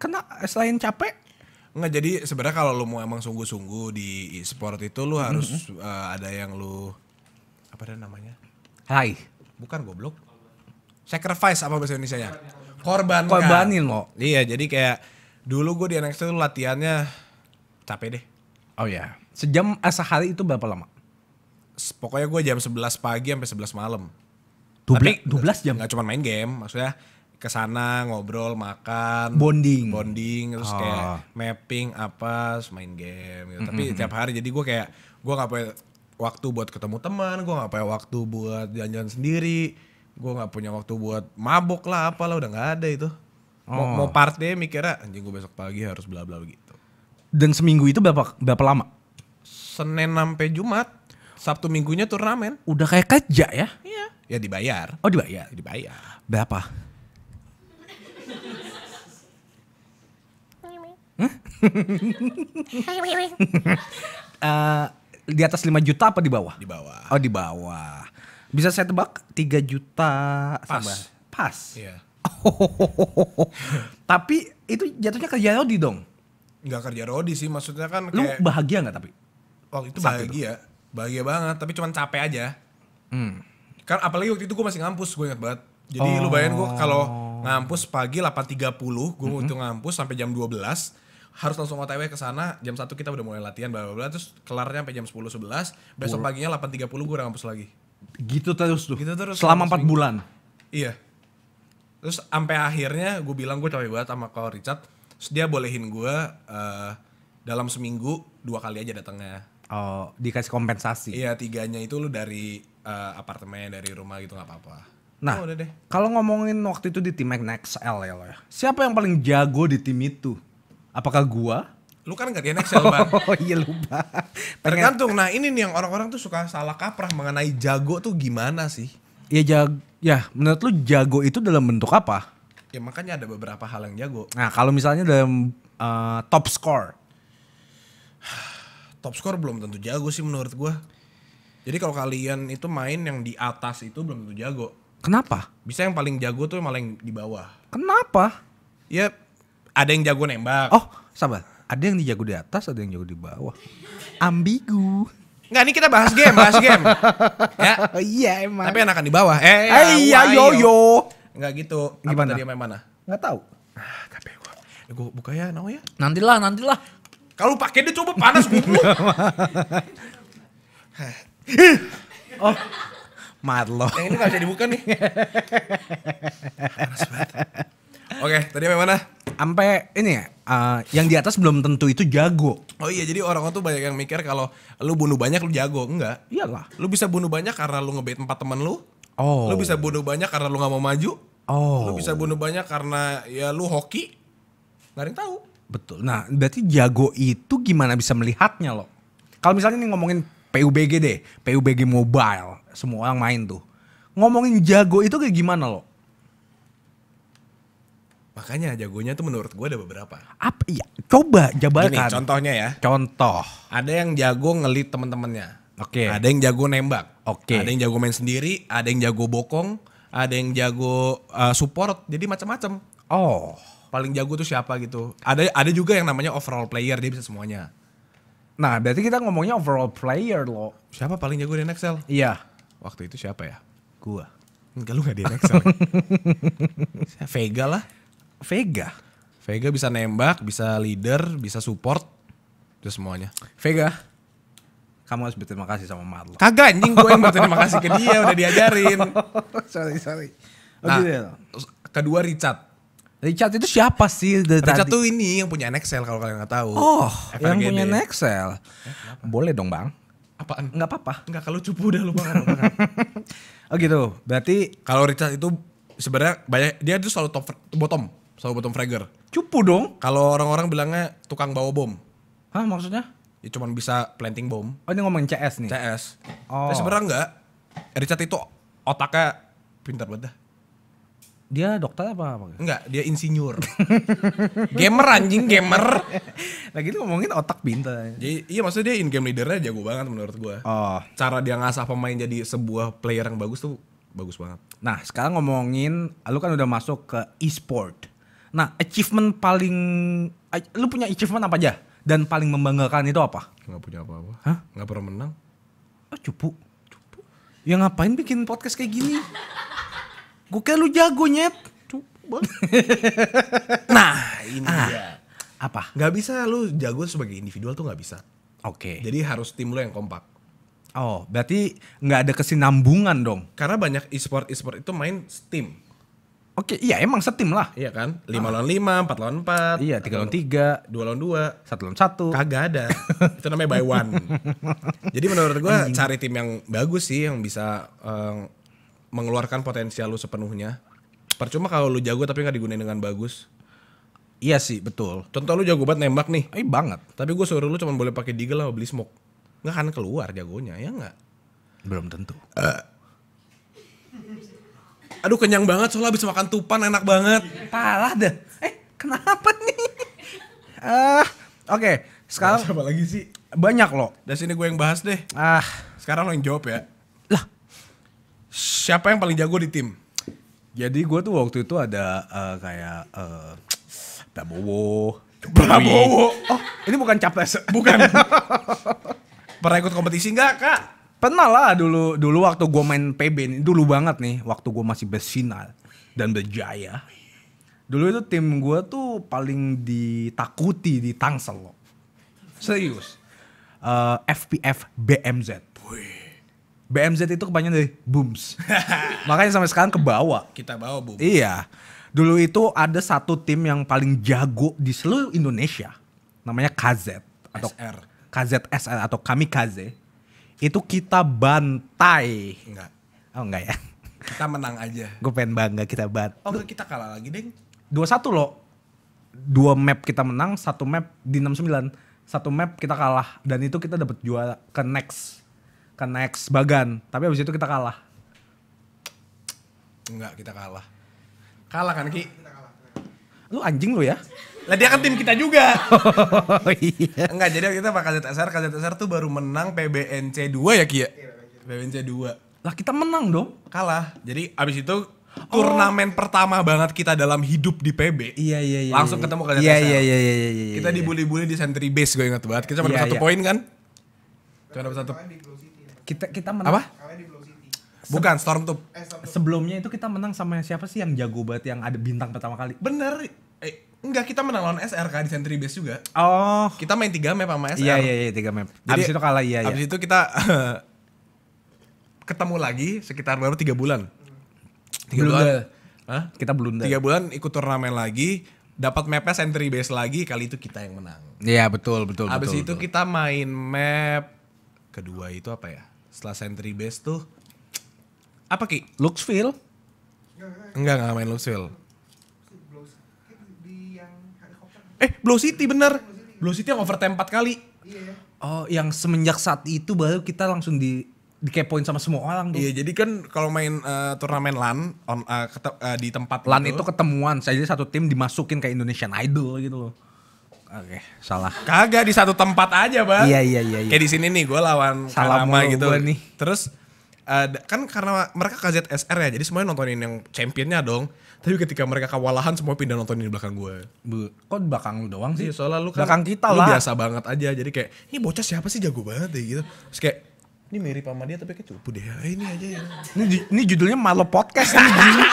Kena selain capek? Enggak, jadi sebenarnya kalau lu mau emang sungguh-sungguh di e-sport itu lu harus mm -hmm. uh, ada yang lu apa ada namanya? Hai. Bukan goblok. Sacrifice apa bahasa Indonesia nya? Korban. Korbanin lo. Iya, jadi kayak dulu gue di NXT itu latihannya capek deh. Oh ya. Sejam eh, sehari itu berapa lama? Pokoknya gue jam 11 pagi sampai 11 malam. 12, Tapi, 12 jam? Gak cuma main game, maksudnya ke sana ngobrol makan bonding bonding terus oh. kayak mapping apa main game gitu mm -hmm. tapi tiap hari jadi gue kayak gue nggak punya waktu buat ketemu teman gue nggak punya waktu buat jalan-jalan sendiri gue nggak punya waktu buat mabok lah apalah udah nggak ada itu oh. mau, ah. mau party mikirnya anjing gue besok pagi harus bla bla gitu dan seminggu itu berapa berapa lama Senin sampai Jumat Sabtu minggunya tuh turnamen udah kayak kerja ya iya Ya dibayar. Oh dibayar? Ya, dibayar. Berapa? uh, di atas 5 juta apa di bawah? Di bawah. Oh di bawah. Bisa saya tebak 3 juta Pas. Pas. Iya. Oh, tapi itu jatuhnya kerja Rodi dong? Enggak kerja Rodi sih, maksudnya kan kayak... Lu bahagia nggak tapi? Oh, itu bahagia. Itu. Bahagia banget, tapi cuma capek aja. Hmm Kan apalagi waktu itu gue masih ngampus, gue ingat banget. Jadi oh. lu bayangin gue kalau oh. ngampus pagi 8.30, gue mm -hmm. itu ngampus sampai jam 12 harus langsung OTW ke sana jam satu kita udah mulai latihan bla bla bla terus kelarnya sampai jam 10 11 besok paginya 8.30 gue udah ngampus lagi gitu terus tuh gitu terus selama empat bulan iya terus sampai akhirnya gue bilang gue capek banget sama kau Richard terus dia bolehin gue uh, dalam seminggu dua kali aja datangnya oh dikasih kompensasi iya tiganya itu lu dari uh, apartemen dari rumah gitu nggak apa-apa nah oh, kalau ngomongin waktu itu di tim L ya lo ya siapa yang paling jago di tim itu apakah gua lu kan gak di NXL bang oh iya lupa tergantung nah ini nih yang orang-orang tuh suka salah kaprah mengenai jago tuh gimana sih ya jago ya menurut lu jago itu dalam bentuk apa ya makanya ada beberapa hal yang jago nah kalau misalnya dalam uh, top score top score belum tentu jago sih menurut gua jadi kalau kalian itu main yang di atas itu belum tentu jago. Kenapa? Bisa yang paling jago tuh malah yang di bawah. Kenapa? Ya ada yang jago nembak. Oh, sabar. Ada yang dijago di atas, ada yang jago di bawah. Ambigu. Enggak, ini kita bahas game, bahas game. ya. Iya, emang. Tapi enakan di bawah. Eh, eh iya, yo yo. Enggak gitu. Gimana? Apa tadi main mana? Enggak tahu. Ah, tapi gua eh, gua buka ya, nau ya. Nantilah, nantilah. Kalau pakai dia coba panas gua. oh. Marlo. Yang ini gak bisa dibuka nih. Oke, okay, Oke, tadi mana? Sampai ini ya, uh, yang di atas belum tentu itu jago. Oh iya, jadi orang tuh banyak yang mikir kalau lu bunuh banyak lu jago, enggak. Iyalah. Lu bisa bunuh banyak karena lu ngebait empat temen lu. Oh. Lu bisa bunuh banyak karena lu gak mau maju. Oh. Lu bisa bunuh banyak karena ya lu hoki. Gak ada yang tau. Betul. Nah, berarti jago itu gimana bisa melihatnya loh? Kalau misalnya nih ngomongin PUBG deh, PUBG Mobile. Semua orang main tuh. Ngomongin jago itu kayak gimana loh? Makanya jagonya tuh menurut gue ada beberapa. Apa? ya? coba jabarkan. Gini, contohnya ya. Contoh. Ada yang jago ngelit temen-temennya. Oke. Okay. Ada yang jago nembak. Oke. Okay. Ada yang jago main sendiri, ada yang jago bokong, ada yang jago uh, support. Jadi macam-macam. Oh. Paling jago tuh siapa gitu. Ada ada juga yang namanya overall player, dia bisa semuanya. Nah, berarti kita ngomongnya overall player lo. Siapa paling jago di NXL? Iya. Waktu itu siapa ya? Gua. Enggak, lu gak di NXL. ya? Vega lah. Vega? Vega bisa nembak, bisa leader, bisa support. Itu semuanya. Vega, kamu harus berterima kasih sama Marlo. Kagak anjing gue yang berterima kasih ke dia, udah diajarin. sorry, sorry. nah, ya, kedua Richard. Richard itu siapa sih? Richard tadi? tuh ini yang punya Nexel kalau kalian nggak tahu. Oh, FNGD. yang punya Nexel. Eh, Boleh dong bang. Apaan? Nggak apa-apa. Nggak kalau cupu udah lupa. oh gitu. Berarti kalau Richard itu sebenarnya banyak dia itu selalu top bottom, selalu bottom fragger. Cupu dong. Kalau orang-orang bilangnya tukang bawa bom. Hah maksudnya? Ya cuma bisa planting bom. Oh ini ngomongin CS nih. CS. Oh. Tapi eh, sebenarnya enggak. Richard itu otaknya pintar banget dah. Dia dokter apa? apa? Enggak, dia insinyur. gamer anjing, gamer. nah gitu ngomongin otak pintar. Jadi, iya maksudnya dia in game leadernya jago banget menurut gua. Oh. Cara dia ngasah pemain jadi sebuah player yang bagus tuh bagus banget. Nah, sekarang ngomongin lu kan udah masuk ke e-sport. Nah, achievement paling lu punya achievement apa aja? Dan paling membanggakan itu apa? Gak punya apa-apa. Hah? Gak pernah menang. Oh, cupu. Cupu. Ya ngapain bikin podcast kayak gini? Gue kira lu jago nyet. nah, ini ah, dia. Apa? Gak bisa lu jago sebagai individual tuh gak bisa. Oke. Okay. Jadi harus tim lu yang kompak. Oh, berarti nggak ada kesinambungan dong? Karena banyak e-sport e-sport itu main steam. Oke, iya emang setim lah. Iya kan? 5 ah. lawan 5, 4 lawan 4. Iya, 3 lawan 3, 2 lawan 2, 1 lawan 1. Kagak ada. itu namanya by one. Jadi menurut gue cari tim yang bagus sih yang bisa uh, mengeluarkan potensial lu sepenuhnya. Percuma kalau lu jago tapi nggak digunain dengan bagus. Iya sih, betul. Contoh lu jago banget nembak nih. Eh banget. Tapi gue suruh lu cuma boleh pakai deagle lah beli smoke. Nggak akan keluar jagonya, ya nggak? Belum tentu. Uh. Aduh kenyang banget soalnya habis makan tupan enak banget. Parah deh. Eh kenapa nih? Ah, uh, oke. Okay. Sekarang Coba apa lagi sih? Banyak loh. Dari sini gue yang bahas deh. Ah, sekarang lo yang jawab ya. Siapa yang paling jago di tim? Jadi gue tuh waktu itu ada uh, kayak uh, Prabowo. Oh, ini bukan capres. Bukan. Pernah ikut kompetisi nggak, Kak? Pernah lah dulu dulu waktu gue main PB nih, dulu banget nih waktu gue masih bersinar dan berjaya. Dulu itu tim gue tuh paling ditakuti di Tangsel loh. Serius. Uh, eh, FPF BMZ. Wih. BMZ itu kebanyakan dari booms. Makanya sampai sekarang ke bawah, Kita bawa booms. Iya. Dulu itu ada satu tim yang paling jago di seluruh Indonesia. Namanya KZ atau SR. KZSR atau Kamikaze. Itu kita bantai. Enggak. Oh enggak ya. Kita menang aja. Gue pengen bangga kita bat. Oh enggak kita kalah lagi, Deng. 2-1 loh. Dua map kita menang, satu map di 69. Satu map kita kalah dan itu kita dapat juara ke next ke next Bagan. Tapi abis itu kita kalah. Enggak, kita kalah. Kalah kan Ki? Lu anjing lu ya? Lah dia kan tim kita juga. oh, iya. Enggak, jadi kita Pak KZSR, KZSR tuh baru menang PBNC 2 ya Ki ya? PBNC 2. Lah kita menang dong. Kalah. Jadi abis itu turnamen pertama banget kita dalam hidup di PB. Iya iya iya. Langsung ketemu kajet Iya iya iya iya iya. kita dibully-bully di Sentry Base gue ingat banget. Kita cuma iya, dapat satu poin kan? Cuma dapat satu. Kita kita menang. Apa? Bukan Storm tuh. Eh, Sebelumnya itu kita menang sama siapa sih yang jago banget yang ada bintang pertama kali? Bener. Eh, enggak kita menang lawan SRK kan, di Century Base juga. Oh. Kita main tiga map sama SR. Iya iya iya tiga map. Jadi, abis itu kalah iya iya. Abis itu kita ketemu lagi sekitar baru tiga bulan. tiga bulan. Hah? Kita belum tiga bulan ikut turnamen lagi, dapat mapnya Century Base lagi, kali itu kita yang menang. Iya, betul betul Abis betul. itu betul. kita main map kedua itu apa ya? setelah Sentry Base tuh apa ki? Luxville? Enggak enggak main Luxville. Eh, Blow City bener. Blow City yang overtime 4 kali. Iya. Oh, yang semenjak saat itu baru kita langsung di dikepoin sama semua orang tuh. Iya, jadi kan kalau main uh, turnamen LAN on uh, uh, di tempat LAN itu, itu ketemuan, saya jadi satu tim dimasukin kayak Indonesian Idol gitu loh. Oke, salah. Kagak di satu tempat aja, Bang. Iya, iya, iya. iya. Kayak di sini nih gue lawan Salah gitu. Gua nih. Terus uh, kan karena mereka KZSR ya, jadi semuanya nontonin yang championnya dong. Tapi ketika mereka kewalahan semua pindah nontonin di belakang gue. Bu, kok di belakang lu doang sih? Iya, soalnya lu kan belakang kita lu lah. biasa banget aja. Jadi kayak, ini bocah siapa sih jago banget ya gitu. Terus kayak, ini mirip sama dia tapi kayak cupu deh. Eh, ini aja ya. Ini, ini judulnya Malo Podcast. ini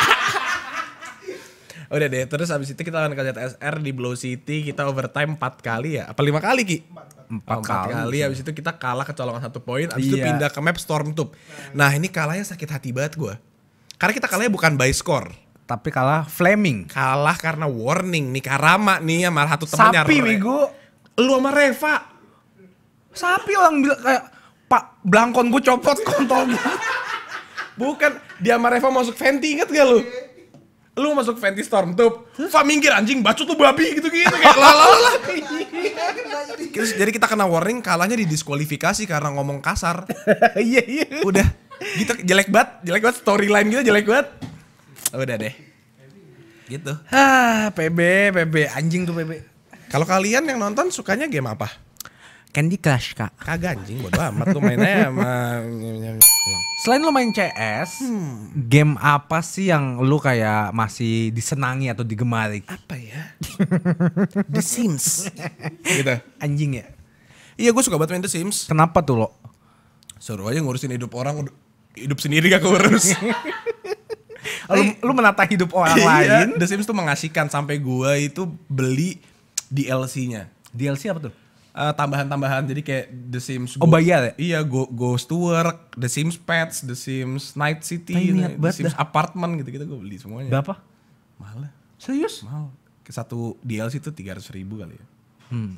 Udah deh, terus abis itu kita akan ke JTSR di Blow City, kita overtime 4 kali ya? Apa 5 kali Ki? 4, 4, 4 kali. Abis itu kita kalah kecolongan satu poin, abis iya. itu pindah ke map Storm Stormtop. Nah. nah ini kalahnya sakit hati banget gue. Karena kita kalahnya bukan by score. Tapi kalah flaming. Kalah karena warning nih, Karama nih sama satu temennya. Sapi Wigo. Lu sama Reva. Sapi orang bilang kayak, Pak, belangkon gue copot kontol Bukan, dia sama Reva masuk venti inget gak lu? Iya lu masuk Fenty Storm tuh Fa minggir anjing bacot tuh babi gitu-gitu kayak lala Terus jadi kita kena warning kalahnya didiskualifikasi karena ngomong kasar. Iya iya. Udah gitu jelek banget, jelek banget storyline gitu jelek banget. Udah deh. Gitu. Ah, PB, PB anjing tuh PB. Kalau kalian yang nonton sukanya game apa? Candy Crush kak Kagak anjing bodo amat lu mainnya sama Selain lu main CS hmm. Game apa sih yang lu kayak masih disenangi atau digemari? Apa ya?
The Sims
Gitu Anjing ya? Iya gue suka banget main The Sims Kenapa tuh lo? Seru aja ngurusin hidup orang Hidup sendiri gak keurus lu, lu menata hidup orang iya, lain The Sims tuh mengasihkan sampai gue itu beli DLC-nya DLC apa tuh? tambahan eh, tambahan-tambahan jadi kayak The Sims Oh bayar ya? Iya Go, go to Work, The Sims Pets, The Sims Night City, gitu, The Sims dah. Apartment gitu-gitu gue beli semuanya. Berapa? Mahal lah. Ya? Serius? Mahal. Satu DLC itu ratus ribu kali ya. Hmm.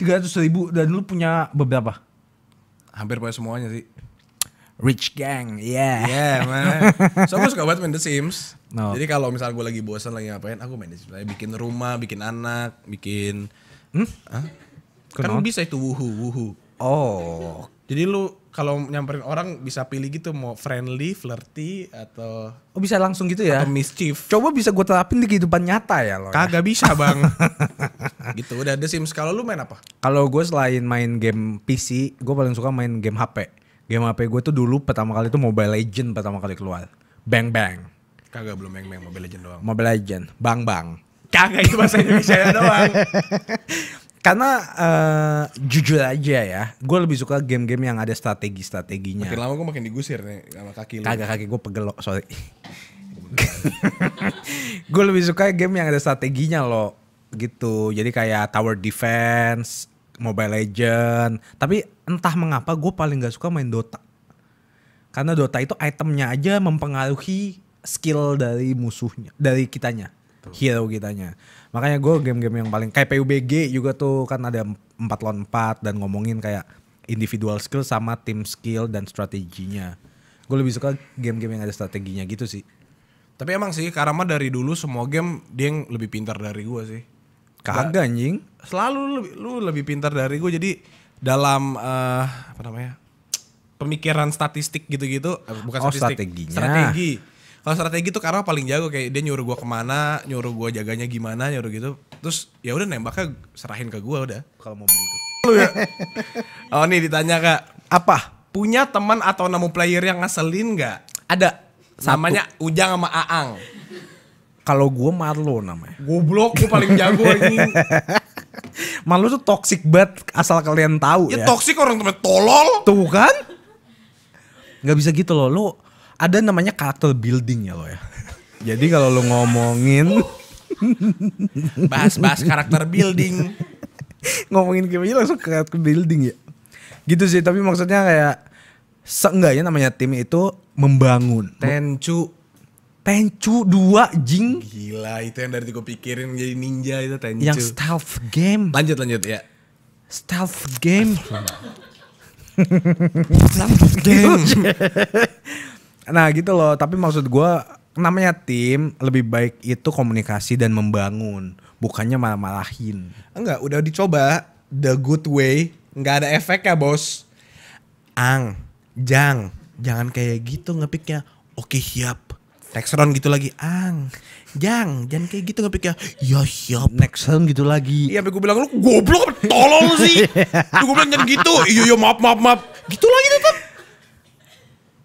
ratus ribu dan lu punya beberapa? Hampir punya semuanya sih. Rich Gang, yeah. Yeah, man. So gue suka banget main The Sims. No. Jadi kalau misalnya gue lagi bosan lagi ngapain, aku main The Sims. Bikin rumah, bikin anak, bikin... Hmm? Huh? Kan Kenapa? bisa itu wuhu, wuhu. Oh. Jadi lu kalau nyamperin orang bisa pilih gitu mau friendly, flirty atau Oh bisa langsung gitu ya? Atau mischief. Coba bisa gua terapin di kehidupan nyata ya lo. Kagak bisa bang. gitu udah ada Sims. Kalau lu main apa? Kalau gue selain main game PC, gue paling suka main game HP. Game HP gue tuh dulu pertama kali itu Mobile Legend pertama kali keluar. Bang Bang. Kagak belum Bang Bang Mobile Legend doang. Mobile Legend. Bang Bang. Kagak itu bahasa Indonesia doang. karena uh, jujur aja ya, gue lebih suka game-game yang ada strategi-strateginya. Makin lama gue makin digusir nih sama kaki lu. Kagak kaki gue pegelok, sorry. gue lebih suka game yang ada strateginya loh gitu. Jadi kayak tower defense, Mobile Legend. Tapi entah mengapa gue paling gak suka main Dota. Karena Dota itu itemnya aja mempengaruhi skill dari musuhnya, dari kitanya, hero kitanya makanya gue game-game yang paling kayak PUBG juga tuh kan ada empat lawan empat dan ngomongin kayak individual skill sama team skill dan strateginya gue lebih suka game-game yang ada strateginya gitu sih tapi emang sih Karama dari dulu semua game dia yang lebih pintar dari gue sih kagak anjing selalu lebih, lu lebih pintar dari gue jadi dalam uh, apa namanya pemikiran statistik gitu-gitu eh, bukan oh, statistik strateginya. strategi kalau strategi tuh karena paling jago kayak dia nyuruh gua kemana nyuruh gua jaganya gimana nyuruh gitu terus ya udah nembaknya serahin ke gua udah kalau mau beli itu ya? oh nih ditanya kak apa punya teman atau nemu player yang ngeselin nggak ada samanya Ujang sama Aang kalau gue Marlo namanya. Goblok, gue paling jago ini. Marlo tuh toxic banget asal kalian tahu ya. Ya toxic orang temen tolol. Tuh kan? Gak bisa gitu loh, lo ada namanya karakter building ya lo ya. Jadi kalau lo ngomongin bahas-bahas karakter building, ngomongin game aja langsung karakter building ya. Gitu sih, tapi maksudnya kayak seenggaknya namanya tim itu membangun. Tencu Tenchu dua jing. Gila, itu yang dari gue pikirin jadi ninja itu Tenchu. Yang stealth game. Lanjut lanjut ya. Stealth game. stealth game. Nah gitu loh, tapi maksud gua namanya tim lebih baik itu komunikasi dan membangun, bukannya malah-malahin. Enggak, udah dicoba the good way, nggak ada efek ya bos. Ang, jang, jangan kayak gitu ngepiknya. Oke siap. Next round gitu lagi, ang, jang, jangan kayak gitu ngepiknya. Ya siap. Next round gitu lagi. Iya, tapi gue bilang lu goblok, tolong sih. lu gue bilang jangan gitu. Iya, iya maaf maaf maaf. Gitu lagi tetap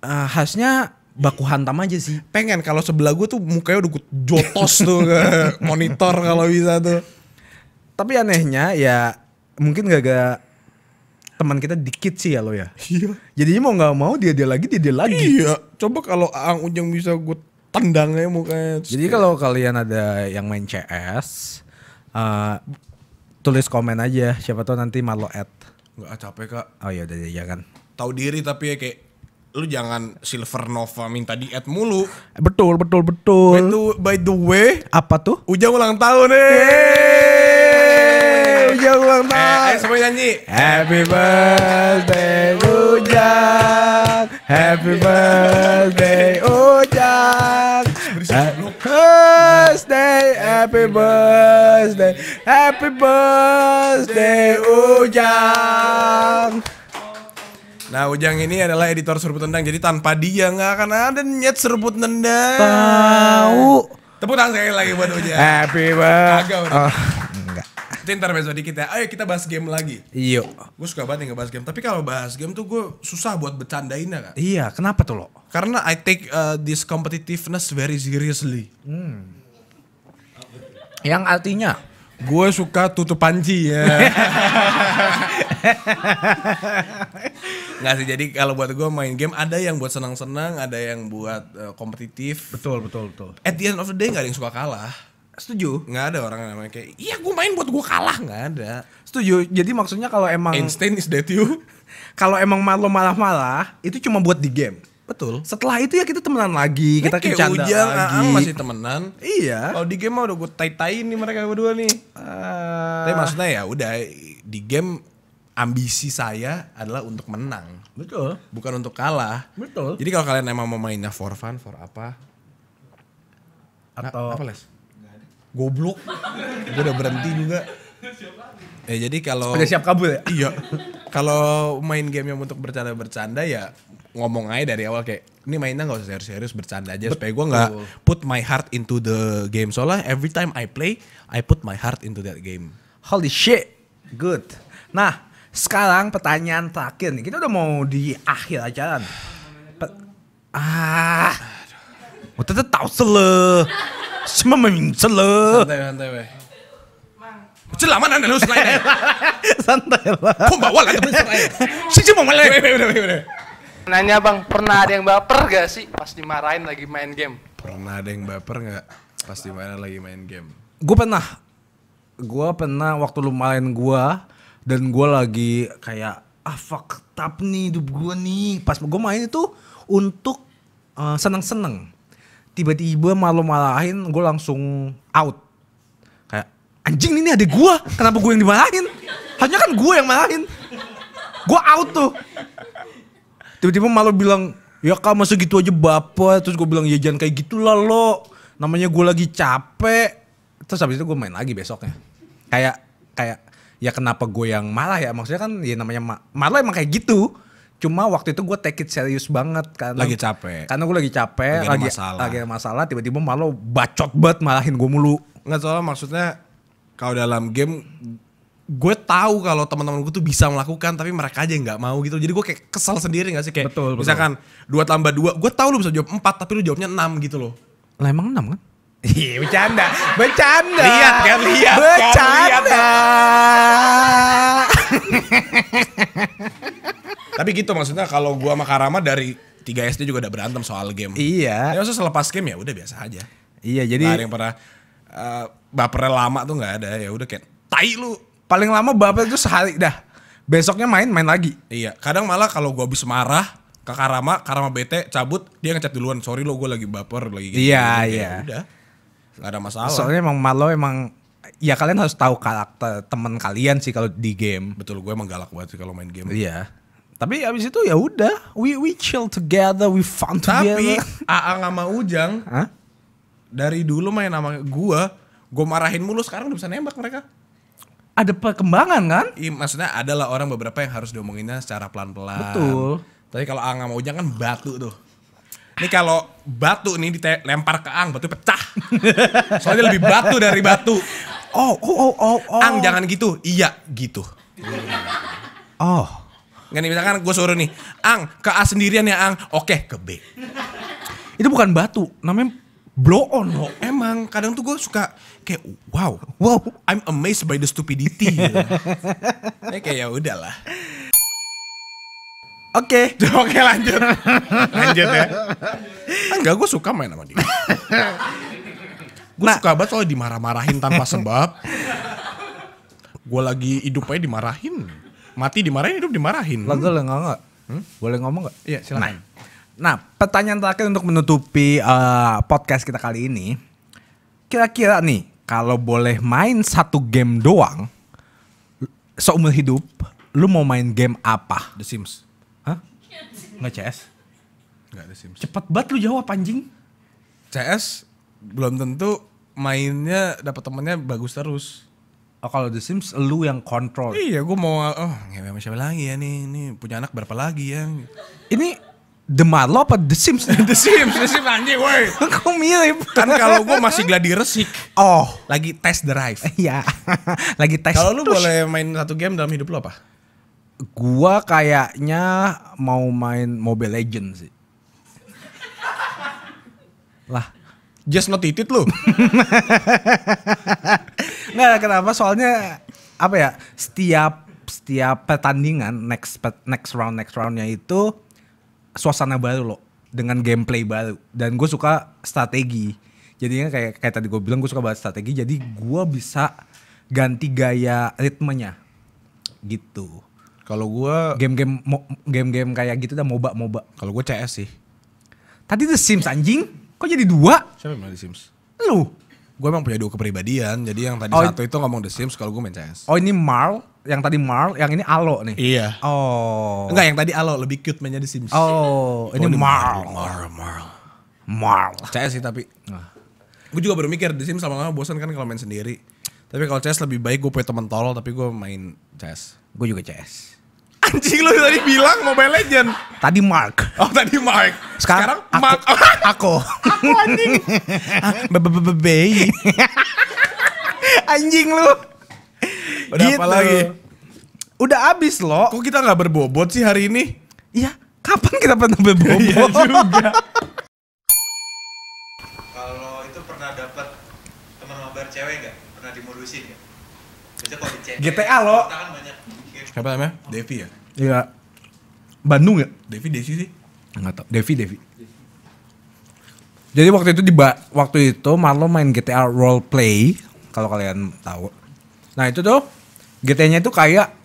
uh, khasnya baku hantam aja sih. Pengen kalau sebelah gue tuh mukanya udah gue jotos tuh ke monitor kalau bisa tuh. Tapi anehnya ya mungkin gak gak teman kita dikit sih ya lo ya. Iya. Jadinya mau nggak mau dia dia lagi dia dia lagi. Iya. Coba kalau Ang Ujang bisa gue tendangnya mukanya. Jadi kalau kalian ada yang main CS, uh, eh, tulis komen aja. Siapa tahu nanti Marlo add. Gak capek kak. Oh iya udah ya kan Tahu diri tapi ya kayak lu jangan Silver Nova minta diet mulu. Betul, betul, betul. By the, by the way, apa tuh? Ujang ulang tahun nih. Yeay. Ujang ulang tahun. Eh, eh semua nyanyi. Happy birthday Ujang. Happy birthday Ujang. Happy birthday, happy birthday, happy birthday Ujang. Nah Ujang ini adalah editor serbuk tendang Jadi tanpa dia nggak akan ada nyet serbuk tendang Tahu. Tepuk tangan sekali lagi buat Ujang Happy banget. oh, enggak ntar besok dikit ya Ayo kita bahas game lagi Yuk iya. Gue suka banget ngebahas game Tapi kalau bahas game tuh gue susah buat bercandain ya kak Iya kenapa tuh lo? Karena I take uh, this competitiveness very seriously hmm. Yang artinya? Gue suka tutup panci ya nggak sih jadi kalau buat gue main game ada yang buat senang-senang ada yang buat uh, kompetitif betul betul betul at the end of the day nggak ada yang suka kalah setuju nggak ada orang yang namanya kayak iya gue main buat gue kalah nggak ada setuju jadi maksudnya kalau emang Einstein is dead you kalau emang malu malah-malah itu cuma buat di game Betul. Setelah itu ya kita temenan lagi, nah, kita kecanda ujang, ah, ah, lagi. masih temenan. Iya. Kalau di game mah udah gue tai-tai nih mereka berdua nih. Uh... Tapi maksudnya ya udah di game ambisi saya adalah untuk menang. Betul. Bukan untuk kalah. Betul. Jadi kalau kalian emang mau mainnya for fun, for apa? Atau apa les? Goblok. Gue udah berhenti juga. Ya jadi kalau udah siap kabur ya? Iya. kalau main game yang untuk bercanda-bercanda ya ngomong aja dari awal kayak ini mainnya nggak usah serius-serius bercanda aja supaya gue nggak put my heart into the game soalnya every time I play I put my heart into that game. Holy shit, good. Nah sekarang pertanyaan terakhir nih. Kita udah mau di akhir ajaran. Pe ah. Mau Udah tahu sele. Semua memin sele. Santai, santai, weh. Celah mana lu selain ya? Santai lah. Kok bawa lah temen ya, selain. Sih cuma malah. Nanya bang, pernah ada yang baper gak sih pas dimarahin lagi main game? Pernah ada yang baper gak pas dimarahin lagi main game? Gue pernah. Gue pernah waktu lu main gue, dan gue lagi kayak ah fuck tap nih hidup gue nih pas gue main itu untuk uh, seneng-seneng tiba-tiba malu-malahin gue langsung out kayak anjing ini ada gue kenapa gue yang dimalahin hanya kan gue yang malahin gue out tuh tiba-tiba malu bilang ya kak masa gitu aja bapak terus gue bilang ya jangan kayak gitulah lo namanya gue lagi capek terus habis itu gue main lagi besoknya kayak kayak ya kenapa gue yang malah ya maksudnya kan ya namanya ma malah emang kayak gitu cuma waktu itu gue take it serius banget karena lagi capek karena gue lagi capek lagi ada lagi, masalah lagi masalah tiba-tiba malah bacot banget malahin gue mulu nggak soalnya maksudnya kalau dalam game gue tahu kalau teman-teman gue tuh bisa melakukan tapi mereka aja nggak mau gitu jadi gue kayak kesal sendiri nggak sih kayak betul, misalkan dua tambah dua gue tahu lu bisa jawab empat tapi lu jawabnya enam gitu loh lah emang enam kan Iya bercanda, bercanda. Lihat kan, lihat kan, bercanda. Kan. Tapi gitu maksudnya kalau gua sama Karama dari 3 SD juga udah berantem soal game. Iya. Ya maksudnya selepas game ya udah biasa aja. Iya jadi. Gak ada yang pernah uh, bapernya lama tuh nggak ada ya udah kayak tai lu. Paling lama baper itu sehari dah. Besoknya main main lagi. Iya. Kadang malah kalau gua habis marah ke Karama, Karama bete cabut dia ngecat duluan. Sorry lo gue lagi baper lagi. Gitu. Iya ya iya. Udah Gak ada masalah. Soalnya emang Marlo emang ya kalian harus tahu karakter teman kalian sih kalau di game. Betul, gue emang galak banget sih kalau main game. Iya. Tapi abis itu ya udah, we we chill together, we fun Tapi, together. Tapi Aang sama Ujang, Hah? dari dulu main nama gue, gue marahin mulu sekarang udah bisa nembak mereka. Ada perkembangan kan? Iya, maksudnya adalah orang beberapa yang harus diomonginnya secara pelan-pelan. Betul. Tapi kalau nggak sama Ujang kan batu tuh. Ini kalau batu nih dilempar ke Ang, batu pecah. Soalnya lebih batu dari batu. Oh, oh, oh, oh, oh. Ang jangan gitu. Iya, gitu. Oh. Nggak nih, misalkan gue suruh nih, Ang, ke A sendirian ya Ang. Oke, ke B. Itu bukan batu, namanya blow on loh. Emang, kadang tuh gue suka kayak wow, wow, I'm amazed by the stupidity. gitu. kayak ya udahlah.
Oke. Okay. Oke lanjut.
lanjut ya. Enggak, gue suka main sama dia. gue nah. suka banget soalnya dimarah-marahin tanpa sebab. gue lagi hidup aja dimarahin. Mati dimarahin, hidup dimarahin. Lah gue ngomong gak? Hmm? Boleh ngomong gak? Iya silahkan. Nah. nah pertanyaan terakhir untuk menutupi uh, podcast kita kali ini. Kira-kira nih, kalau boleh main satu game doang, seumur hidup, lu mau main game apa? The Sims. Nggak CS? Nggak ada Sims. Cepet banget lu jawab anjing. CS belum tentu mainnya dapat temennya bagus terus. Oh kalau The Sims lu yang kontrol. Iya, gue mau oh ngewe sama siapa lagi ya nih, nih punya anak berapa lagi ya. Ini The Marlo apa The Sims? The Sims, The Sims anjing woi. Kok mirip? Kan kalau gue masih gladi resik. Oh, lagi test drive. Iya. lagi test. Kalau lu boleh main satu game dalam hidup lu apa? gua kayaknya mau main Mobile Legends sih. lah, just not it lu. Nggak kenapa soalnya apa ya? Setiap setiap pertandingan next next round next roundnya itu suasana baru loh dengan gameplay baru dan gue suka strategi jadinya kayak kayak tadi gue bilang gue suka banget strategi jadi gue bisa ganti gaya ritmenya gitu kalau gua game-game game-game kayak gitu dah moba moba. Kalau gua CS sih. Tadi The Sims anjing. Kok jadi dua? Siapa yang main The Sims? Lu. Gua emang punya dua kepribadian, jadi yang tadi oh, satu itu ngomong The Sims, kalau gua main CS. Oh ini Marl, yang tadi Marl, yang ini Alo nih? Iya. Oh. Enggak, yang tadi Alo, lebih cute mainnya The Sims. Oh, oh ini, ini Marl. Marl, Marl. Marl. CS sih tapi. Nah. Gue juga baru mikir, The Sims sama lama bosan kan kalau main sendiri. Tapi kalau CS lebih baik gue punya temen tolol, tapi gue main CS. Gue juga CS. Anjing lu tadi bilang Mobile Legend. Tadi Mark. Oh tadi Mark. Sekarang, Sekarang aku, Mark. Aku. aku anjing. Bebe. anjing lu. Udah gitu. apa lagi? Udah abis loh. Kok kita nggak berbobot sih hari ini? Iya. Kapan kita pernah berbobot? Iya juga. Kalau itu pernah dapat teman mabar cewek gak? Pernah dimodusin gak? Biasanya kalau di cewek. GTA Kita Kan banyak siapa namanya Devi ya iya Bandung ya Devi Desi sih nggak tau Devi Devi jadi waktu itu di waktu itu Marlo main GTA role play kalau kalian tahu nah itu tuh GTA-nya itu kayak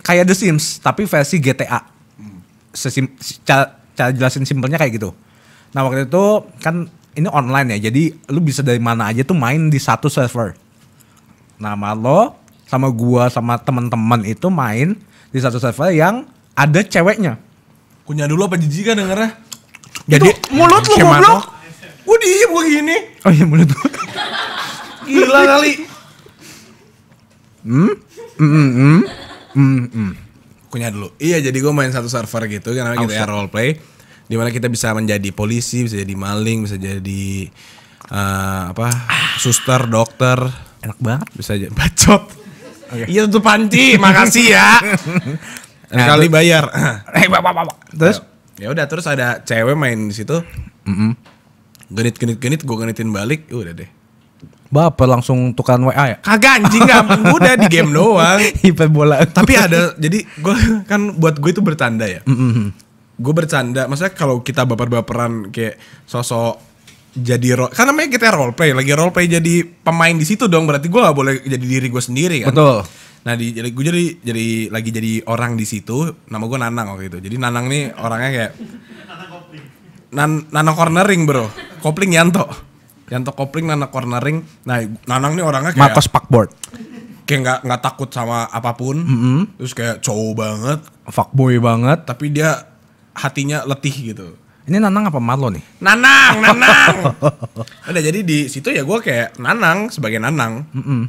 kayak The Sims tapi versi GTA hmm. Sesim, cara, cara jelasin simpelnya kayak gitu nah waktu itu kan ini online ya jadi lu bisa dari mana aja tuh main di satu server Nah lo sama gua sama teman-teman itu main di satu server yang ada ceweknya. Kunyah dulu apa jijik kan dengernya? Jadi itu mulut lu goblok.
gua diem gua gini. Oh iya mulut Gila kali. Hmm? Hmm, hmm, hmm, hmm.
Kunyah hmm. dulu. Iya jadi gua main satu server gitu karena kita oh, ya role play. di mana kita bisa menjadi polisi, bisa jadi maling, bisa jadi uh, apa ah. suster, dokter. Enak banget. Bisa jadi bacot.
Okay. Iya tuh Panci, makasih ya. nah, kali
bayar. Eh, terus ya udah terus ada cewek main di situ. Mm -hmm. Genit genit genit gue genitin balik, ya udah deh. Bapak langsung tukar WA ya? Kagak anjing gak, udah di game doang. bola. Tapi ada, jadi gue kan buat gue itu bertanda ya. Mm -hmm. Gue bercanda, maksudnya kalau kita baper-baperan kayak sosok jadi role karena namanya kita role play lagi role play jadi pemain di situ dong berarti gue gak boleh jadi diri gue sendiri kan betul nah di, jadi gue jadi jadi lagi jadi orang di situ nama gue Nanang waktu itu jadi Nanang nih orangnya kayak Nan, Nanang cornering bro kopling Yanto Yanto kopling Nanang cornering nah Nanang nih orangnya kayak Marcos parkboard kayak nggak nggak takut sama apapun mm -hmm. terus kayak cowok banget fuckboy banget tapi dia hatinya letih gitu ini Nanang apa Marlo nih? Nanang, Nanang. Udah jadi di situ ya gue kayak Nanang sebagai Nanang. Mm -mm.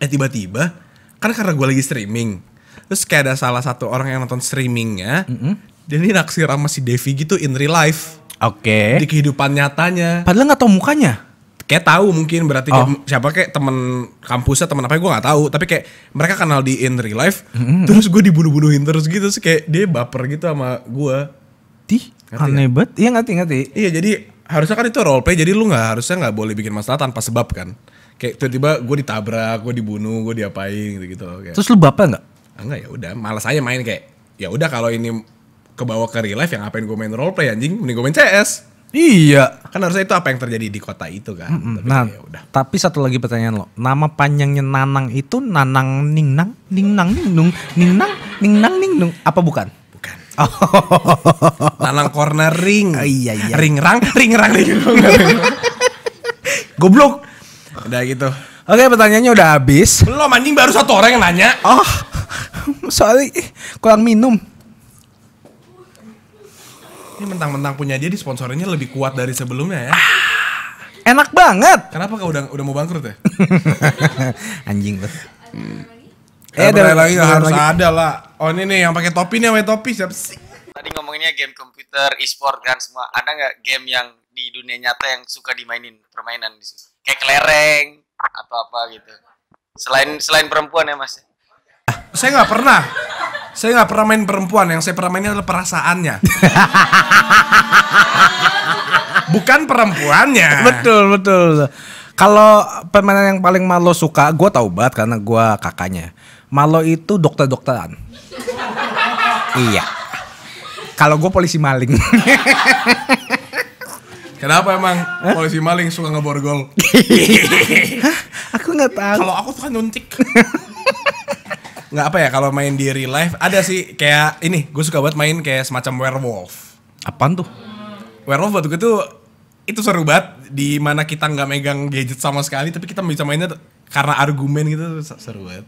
Eh tiba-tiba kan karena gue lagi streaming, terus kayak ada salah satu orang yang nonton streamingnya, mm -mm. dia ini naksir sama si Devi gitu in real life. Oke. Okay. Di kehidupan nyatanya. Padahal nggak tau mukanya. Kayak tahu mungkin berarti oh. siapa kayak temen kampusnya temen apa gue nggak tahu tapi kayak mereka kenal di in real life mm -hmm. terus gue dibunuh-bunuhin terus gitu sih kayak dia baper gitu sama gue ngerti, ya? aneh banget iya ngerti ngerti iya jadi harusnya kan itu role play jadi lu nggak harusnya nggak boleh bikin masalah tanpa sebab kan kayak tiba-tiba gue ditabrak gue dibunuh gue diapain gitu gitu kayak. terus lu bapak nggak ah, enggak ya udah malas aja main kayak ya udah kalau ini kebawa ke real life yang ngapain gue main role play anjing mending gue main CS iya kan harusnya itu apa yang terjadi di kota itu kan mm -mm. tapi nah ya udah tapi satu lagi pertanyaan lo nama panjangnya Nanang itu Nanang Ningnang Ningnang Ningnung Ningnang Ningnang Ningnung apa bukan Lanang corner ring. Oh, iya iya. Ring rang, ring rang ring Goblok. Udah gitu. Oke, pertanyaannya udah habis. Lo mancing baru satu orang yang nanya. Oh. Soalnya kurang minum. Ini mentang-mentang punya dia di sponsornya lebih kuat dari sebelumnya ya. enak banget. Kenapa kau udah udah mau bangkrut ya? Anjing lu. Hmm. Eh, ada lagi harus lagi. ada lah. Oh ini nih yang pakai topi nih, pakai topi siapa sih? Tadi ngomonginnya game komputer, e-sport kan semua. Ada nggak game yang di dunia nyata yang suka dimainin permainan di situ? Kayak kelereng atau apa gitu. Selain selain perempuan ya mas? Saya nggak pernah. Saya nggak pernah main perempuan. Yang saya pernah mainin adalah perasaannya. Bukan perempuannya. betul betul. Kalau permainan yang paling malu suka, gue tau banget karena gue kakaknya. Malo itu dokter-dokteran. iya. Kalau gue polisi maling. Kenapa emang Hah? polisi maling suka ngeborgol? Aku nggak tahu. Kalau aku suka nuntik. nggak apa ya kalau main di real life ada sih kayak ini gue suka banget main kayak semacam werewolf. Apaan tuh? Werewolf waktu itu itu seru banget di mana kita nggak megang gadget sama sekali tapi kita bisa mainnya karena argumen gitu seru banget.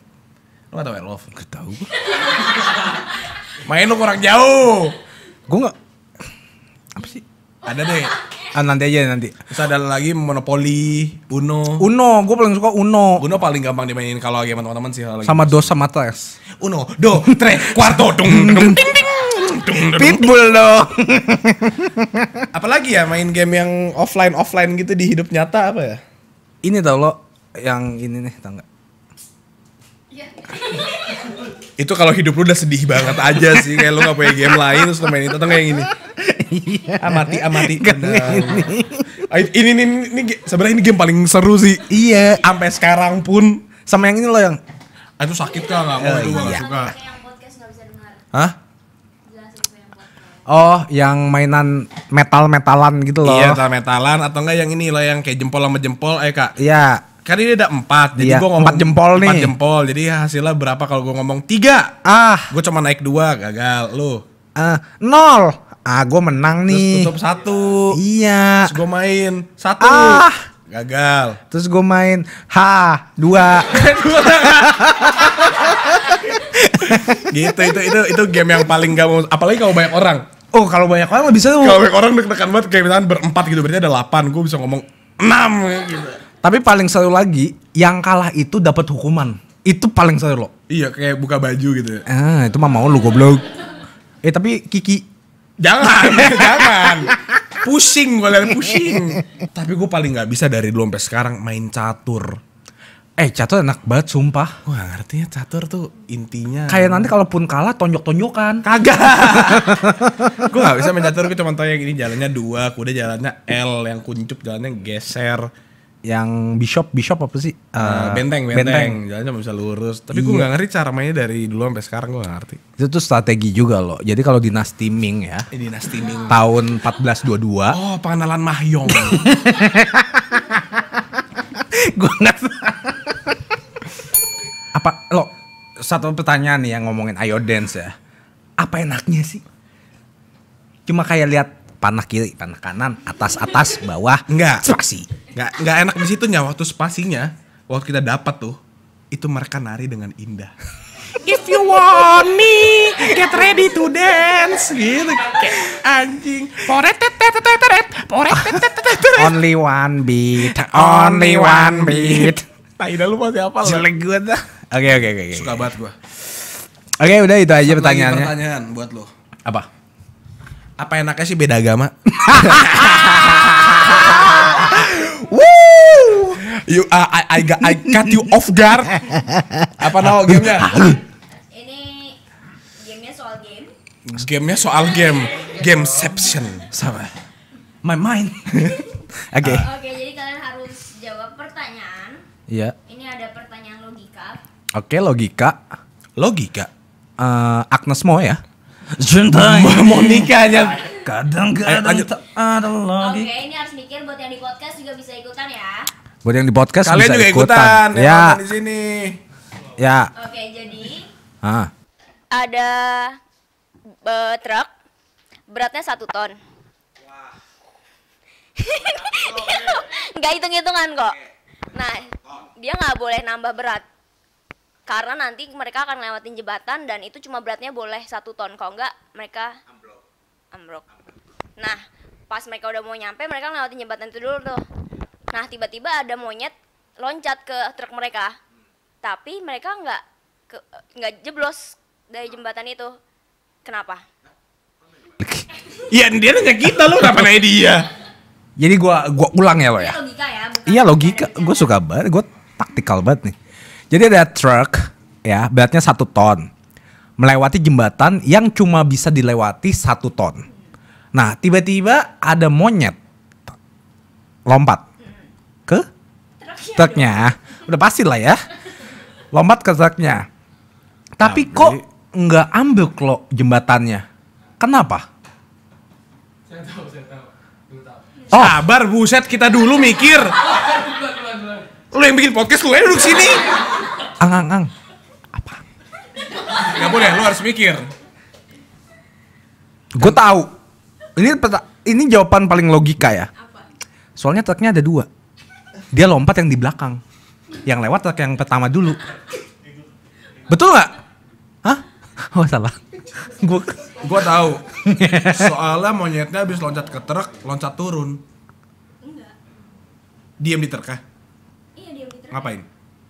Lu gak tau Elov? Gak tau Main lu kurang jauh. Gue gak... Apa sih? Ada deh. Ah, nanti aja nanti. Terus ada lagi Monopoly, Uno. Uno, gue paling suka Uno. Uno paling gampang dimainin kalau lagi sama teman-teman sih. Lagi sama dos sama tres. Uno, do, tre, quarto, dong dung, ding, ding. Pitbull dong. Apalagi ya main game yang offline offline gitu di hidup nyata apa ya? Ini tau lo yang ini nih tau gak? itu kalau hidup lu udah sedih banget aja sih kayak lu gak punya game lain terus main itu atau yang ini iya. amati amati ini ini ini ini, sebenarnya ini game paling seru sih iya sampai sekarang pun sama yang ini loh yang ah, itu sakit kan nggak mau eh, itu nggak iya. suka Hah? Oh, yang mainan metal-metalan gitu loh. Iya, metal-metalan atau enggak yang ini loh yang kayak jempol sama jempol, eh Kak. Iya kan ini ada empat jadi iya, gue ngomong empat jempol nih empat jempol jadi hasilnya berapa kalau gue ngomong tiga ah gue cuma naik dua gagal lu ah uh, nol ah gue menang nih terus tutup satu iya terus gue main satu ah gagal terus gue main h dua gitu itu itu itu game yang paling gak mau apalagi kalau banyak orang Oh kalau banyak orang bisa tuh. Kalau banyak orang deg-degan banget kayak misalnya berempat gitu berarti ada delapan, gue bisa ngomong enam gitu. Tapi paling seru lagi yang kalah itu dapat hukuman. Itu paling seru loh. Iya kayak buka baju gitu. Ya. Ah, itu mah mau lu goblok. Eh tapi Kiki jangan, jangan. Pusing gue liat pusing. tapi gue paling nggak bisa dari dulu sampai sekarang main catur. Eh catur enak banget sumpah. gak ngerti ya catur tuh intinya. Kayak nanti kalaupun kalah tonjok-tonjokan. Kagak. gue gak bisa main catur, gue cuma tau yang ini jalannya dua, kuda jalannya L, yang kuncup jalannya geser yang bishop bishop apa sih uh, benteng benteng, benteng. jalan cuma bisa lurus tapi gue iya. nggak ngerti cara mainnya dari dulu sampai sekarang gue nggak ngerti itu tuh strategi juga loh jadi kalau dinasti Ming ya eh, dinasti dinas timing tahun 1422 oh pengenalan mahyong
gue nggak
apa lo satu pertanyaan nih yang ngomongin ayo dance ya apa enaknya sih cuma kayak lihat panah kiri, panah kanan, atas atas, bawah, enggak spasi. Enggak enggak enak di situ nggak waktu spasinya. Waktu kita dapat tuh itu mereka nari dengan indah. If you want me, get ready to dance gitu. anjing. Only one beat, only one beat. Tai dah lu masih apa Jelek gue dah. Oke oke oke. Suka banget gue. Oke, okay, udah itu aja Satu pertanyaannya. Pertanyaan buat lo. Apa? apa enaknya sih beda agama? Woo! You, uh, I, I, I cut you off guard. Apa nama gamenya? Ini gamenya soal game. Gamenya soal game. Gameception. Sama. My mind. Oh, oke. okay. Oke, okay, jadi kalian harus jawab pertanyaan. Iya. Yeah. Ini ada pertanyaan logika. Oke, okay, logika. Logika. Uh, Agnes Mo ya. Cinta mau nikahnya Kadang-kadang tak
ada lagi Oke ini harus mikir buat yang di podcast juga bisa
ikutan ya Buat yang di podcast Kalian bisa juga ikutan, ikutan ya. ya. di sini Ya Oke jadi ah. Ada
uh, truk Beratnya satu ton Nggak hitung-hitungan kok Nah dia nggak boleh nambah berat karena nanti mereka akan lewatin jembatan dan itu cuma beratnya boleh satu ton kalau enggak mereka ambrok nah pas mereka udah mau nyampe mereka lewatin jembatan itu dulu tuh nah tiba-tiba ada monyet loncat ke truk mereka hmm. tapi mereka nggak nggak jeblos dari jembatan itu kenapa
Iya dia nanya kita gitu, loh, kenapa nanya dia jadi gua gua ulang ya pak ya logika ya iya logika gue suka banget gua taktikal banget nih jadi ada truk ya beratnya satu ton melewati jembatan yang cuma bisa dilewati satu ton. Nah tiba-tiba ada monyet lompat ke truknya. Udah pasti lah ya. Lompat ke truknya. Tapi nah, kok nggak ambil klo jembatannya? Kenapa? Saya tahu, saya tahu. Oh. Sabar buset kita dulu mikir. Lu yang bikin podcast lu yang duduk sini. Ang ang ang. Apa?
nggak boleh, lu harus
mikir. Gue tahu. Ini peta, ini jawaban paling logika ya. Soalnya truknya ada dua. Dia lompat yang di belakang. Yang lewat truk yang pertama dulu. Betul nggak? Hah? Oh salah. Gue gue tahu. Soalnya monyetnya habis loncat ke truk, loncat turun. Enggak. Diam di truk ah Ngapain?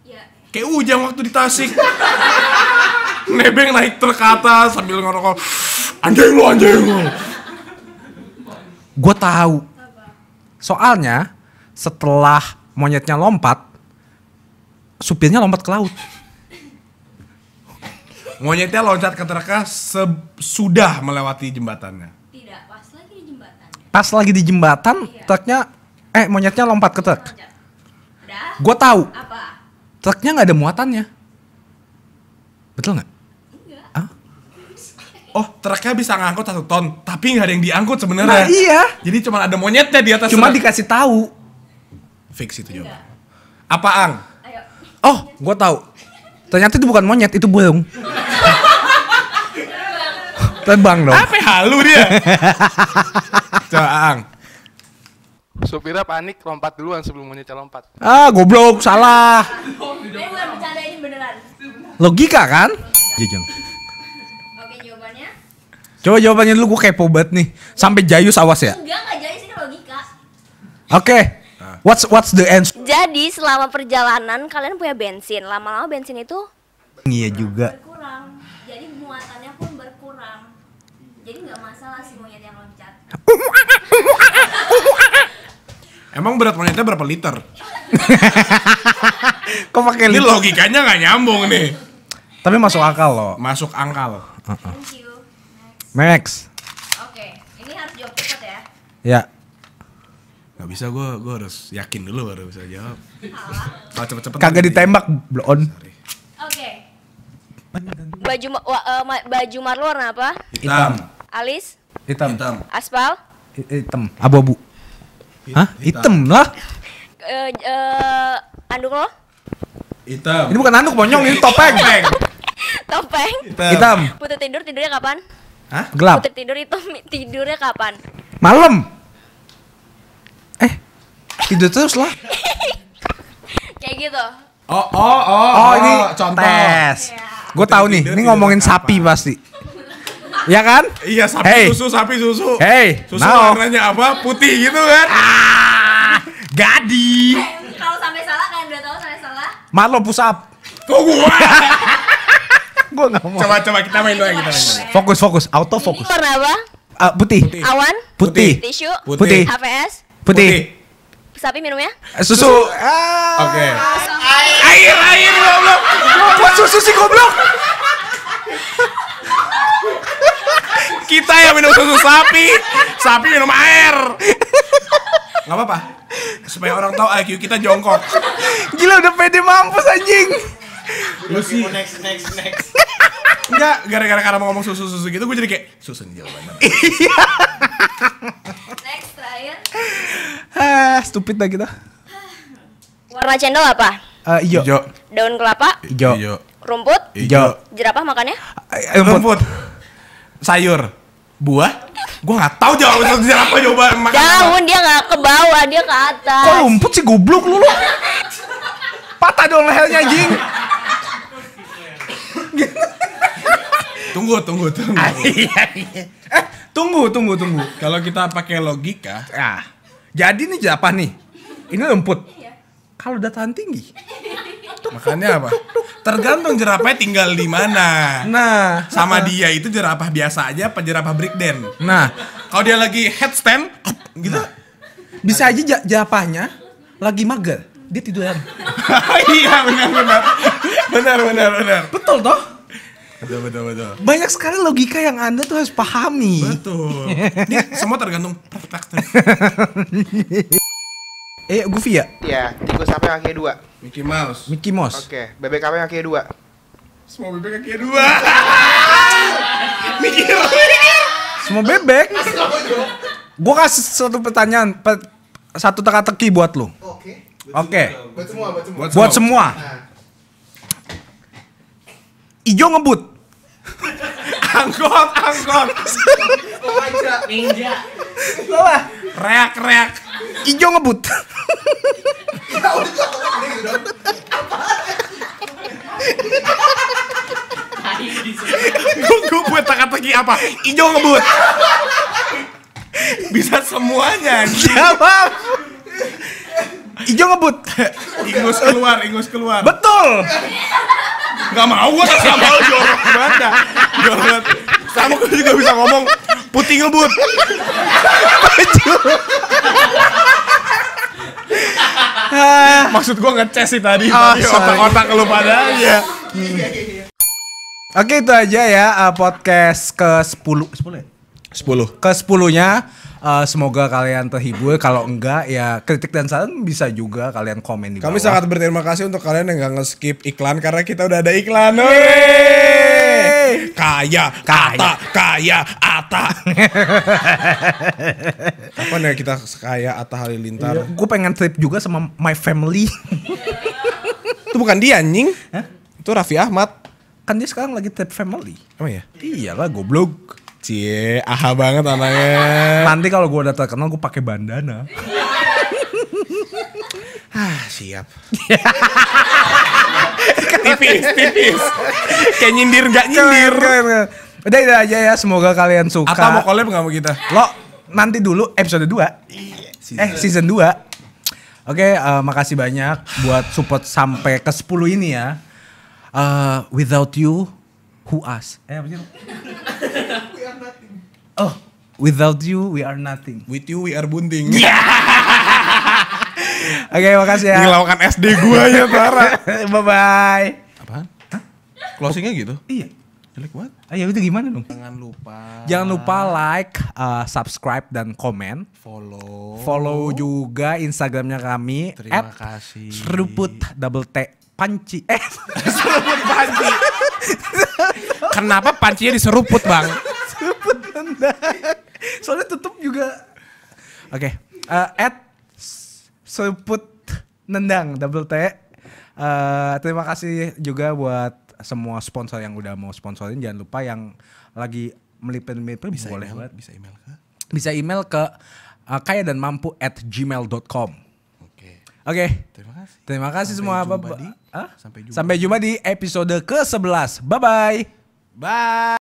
Ya. Kayak ujang waktu di Tasik. Nebeng naik truk ke atas sambil ngerokok. Anjing lu, anjing lu. Gue tahu. Soalnya setelah monyetnya lompat, supirnya lompat ke laut. Monyetnya loncat ke truknya sudah melewati jembatannya. Tidak, pas lagi di jembatan. Pas lagi di jembatan, iya. truknya eh monyetnya lompat ke truk. Lompat udah. Gua tahu. Apa? Truknya nggak ada muatannya.
Betul nggak? Ah?
Oh, truknya bisa ngangkut satu ton, tapi nggak ada yang diangkut sebenarnya. Nah, iya. Jadi cuma ada monyetnya di atas. Cuma serang. dikasih tahu. Fix itu juga. Iya. Apa ang? Ayo. Oh, gua tahu. Ternyata itu bukan monyet, itu burung. Terbang dong. Apa halu dia? Coba ang. Supirnya panik lompat duluan sebelum monyetnya lompat.
Ah, goblok, salah.
Ini bukan bercanda ini beneran. Logika kan? Jejeng. Iya, Oke, jawabannya. Coba jawabannya dulu gue kepo banget nih. Sampai Jayus awas ya.
Enggak, enggak Jayus ini logika.
Oke. Okay. What's what's the answer?
Jadi selama perjalanan kalian punya bensin. Lama-lama bensin itu
Iya juga. Berkurang.
Jadi muatannya pun berkurang. Jadi nggak masalah sih monyet yang loncat.
Emang berat wanita berapa liter? Kok pakai liter? Ini logikanya nggak nyambung nih. Tapi masuk akal loh. Masuk angkal. Uh-uh. Thank you. Max. Oke, ini harus jawab cepat ya. Ya. Gak bisa gue, gue harus yakin dulu baru bisa jawab. Kalau cepet-cepet. Kagak ditembak, blon. Oke.
Okay. Baju wa, eh, baju marlo warna apa? Hitam. Alis? Hitam. Hitam. Aspal?
Hitam. Abu-abu. Hah? Hitam lah.
Eh, uh, anduk lo?
Hitam. Ini bukan anduk monyong, ini topeng. topeng.
topeng. Hitam. Putri tidur tidurnya kapan?
Hah? Gelap. Putri
tidur itu tidurnya kapan?
Malam. Eh, tidur terus lah.
Kayak gitu.
Oh, oh, oh, oh, oh ini contoh. Tes. Gue tahu nih, ini ngomongin sapi pasti ya kan? Iya, sapi hey. susu, sapi susu. Hey, susu now. warnanya apa? Putih gitu kan? Ah, gadi. kalau eh, sampai salah kan udah tahu sampai salah. Marlo pusap. up. Kok gua? gua nggak mau. Coba coba kita main doang kita main. Doang. Fokus fokus, auto fokus. warna apa? Uh, putih. putih. Awan. Putih.
Tisu. Putih. putih. HPS. Putih.
putih.
Sapi minumnya? Eh, susu. Ah. Oke. Okay. Air, air, air, goblok. Buat susu sih goblok.
Kita yang minum susu sapi, sapi minum air. Gak apa-apa. Supaya orang tahu IQ kita jongkok. Gila udah pede mampus anjing. Lu sih.
Next, next, next.
Enggak, gara-gara karena mau ngomong susu-susu gitu gue jadi kayak
susu nih jawabannya. next terakhir. Ah, stupid dah kita. Warna cendol apa? Uh, eh, ijo. ijo. Daun kelapa? Ijo. ijo. Rumput? Ijo. Jerapah makannya?
Eh, eh, rumput. Rumput sayur buah gue nggak tahu jawab itu apa coba makan daun dia
nggak ke bawah dia ke atas kok lumput
sih goblok lu lu patah dong lehernya jing tunggu tunggu tunggu ah, iya,
iya. eh
tunggu tunggu tunggu kalau kita pakai logika ah jadi nih apa nih ini lumput. Kalau dataran tinggi. Makanya apa? Tergantung jerapahnya tinggal di mana. Nah, sama dia itu jerapah biasa aja apa jerapah den. Nah, kalau dia lagi headstand gitu. Nah. Bisa aja jerapahnya lagi mager, dia tiduran. iya, benar benar.
Benar benar benar. Betul toh? Betul, betul, betul.
Banyak sekali logika yang Anda tuh harus pahami. Betul. Ini semua tergantung perspektif. Eh, Goofy ya? Iya, tikus apa yang kakinya dua? Mickey Mouse. Mickey Mouse. Oke, okay. bebek apa yang kakinya dua? Semua bebek kakinya dua. Mickey Semua bebek. Gue kasih satu pertanyaan, pe satu teka-teki buat lo. Oke. Okay. Oke. Okay.
Buat semua, buat semua. Buat semua. Nah.
Ijo ngebut angkot angkot ninja
lah reak reak ijo ngebut
gue buat teka-teki apa ijo ngebut bisa semuanya siapa Ijo ngebut. ingus keluar, ingus keluar. Betul. Gak mau gue sama lo jorok banget Jorok banget. Sama gue juga bisa ngomong putih ngebut. Ah. Maksud gue ngeces
sih tadi. Oh, otak-otak lu pada aja. Hmm.
Oke itu aja ya uh, podcast ke 10 10 ya? 10. Ke 10-nya uh, eh, semoga kalian terhibur. Kalau enggak ya kritik dan saran bisa juga kalian komen di bawah. Kami sangat berterima kasih untuk kalian yang enggak nge-skip iklan karena kita udah ada iklan. Yeay! Kaya, kata kaya, ata. Apa nih ya kita kaya Atta Halilintar? Iya. Gue pengen trip juga sama my family. Itu bukan dia anjing. Hah? Itu Raffi Ahmad. Kan dia sekarang lagi trip family. Oh iya? lah goblok. Cie, aha banget anaknya. Nanti kalau gue udah terkenal gue pakai bandana.
ah, siap. tipis, tipis.
Kayak nyindir gak nyindir. Keren, keren. keren. Udah udah aja ya, semoga kalian suka. Atau mau collab gak mau kita? Lo nanti dulu episode 2. Iya, eh, season 2. Oke, okay, uh, eh, makasih banyak buat support sampai ke 10 ini ya. Uh, without you, who us? Eh, apa sih? oh without you we are nothing. With you we are bunting. Yeah. Oke, okay, makasih ya. Ngelawakan SD gua ya, Tara. bye bye. Apaan? Hah? Closingnya gitu? Iya. Jelek banget. Ayo ah, ya itu gimana dong? Jangan lupa. Jangan lupa like, uh, subscribe dan komen. Follow. Follow juga Instagramnya kami. Terima kasih. Seruput double T panci. Eh, seruput panci. Kenapa pancinya diseruput bang? luput rendah. Soalnya tutup juga. Oke. Okay. Uh, eh, at seput nendang double T. Uh, terima kasih juga buat semua sponsor yang udah mau sponsorin. Jangan lupa yang lagi melipir-melipir bisa boleh email, bisa email ke bisa email ke uh, eh, kaya dan mampu at gmail.com. Oke. Okay. Oke. Okay.
Terima kasih. Terima kasih sampai semua. Jumpa di, huh? Sampai jumpa. Sampai jumpa di
episode ke-11. sebelas Bye.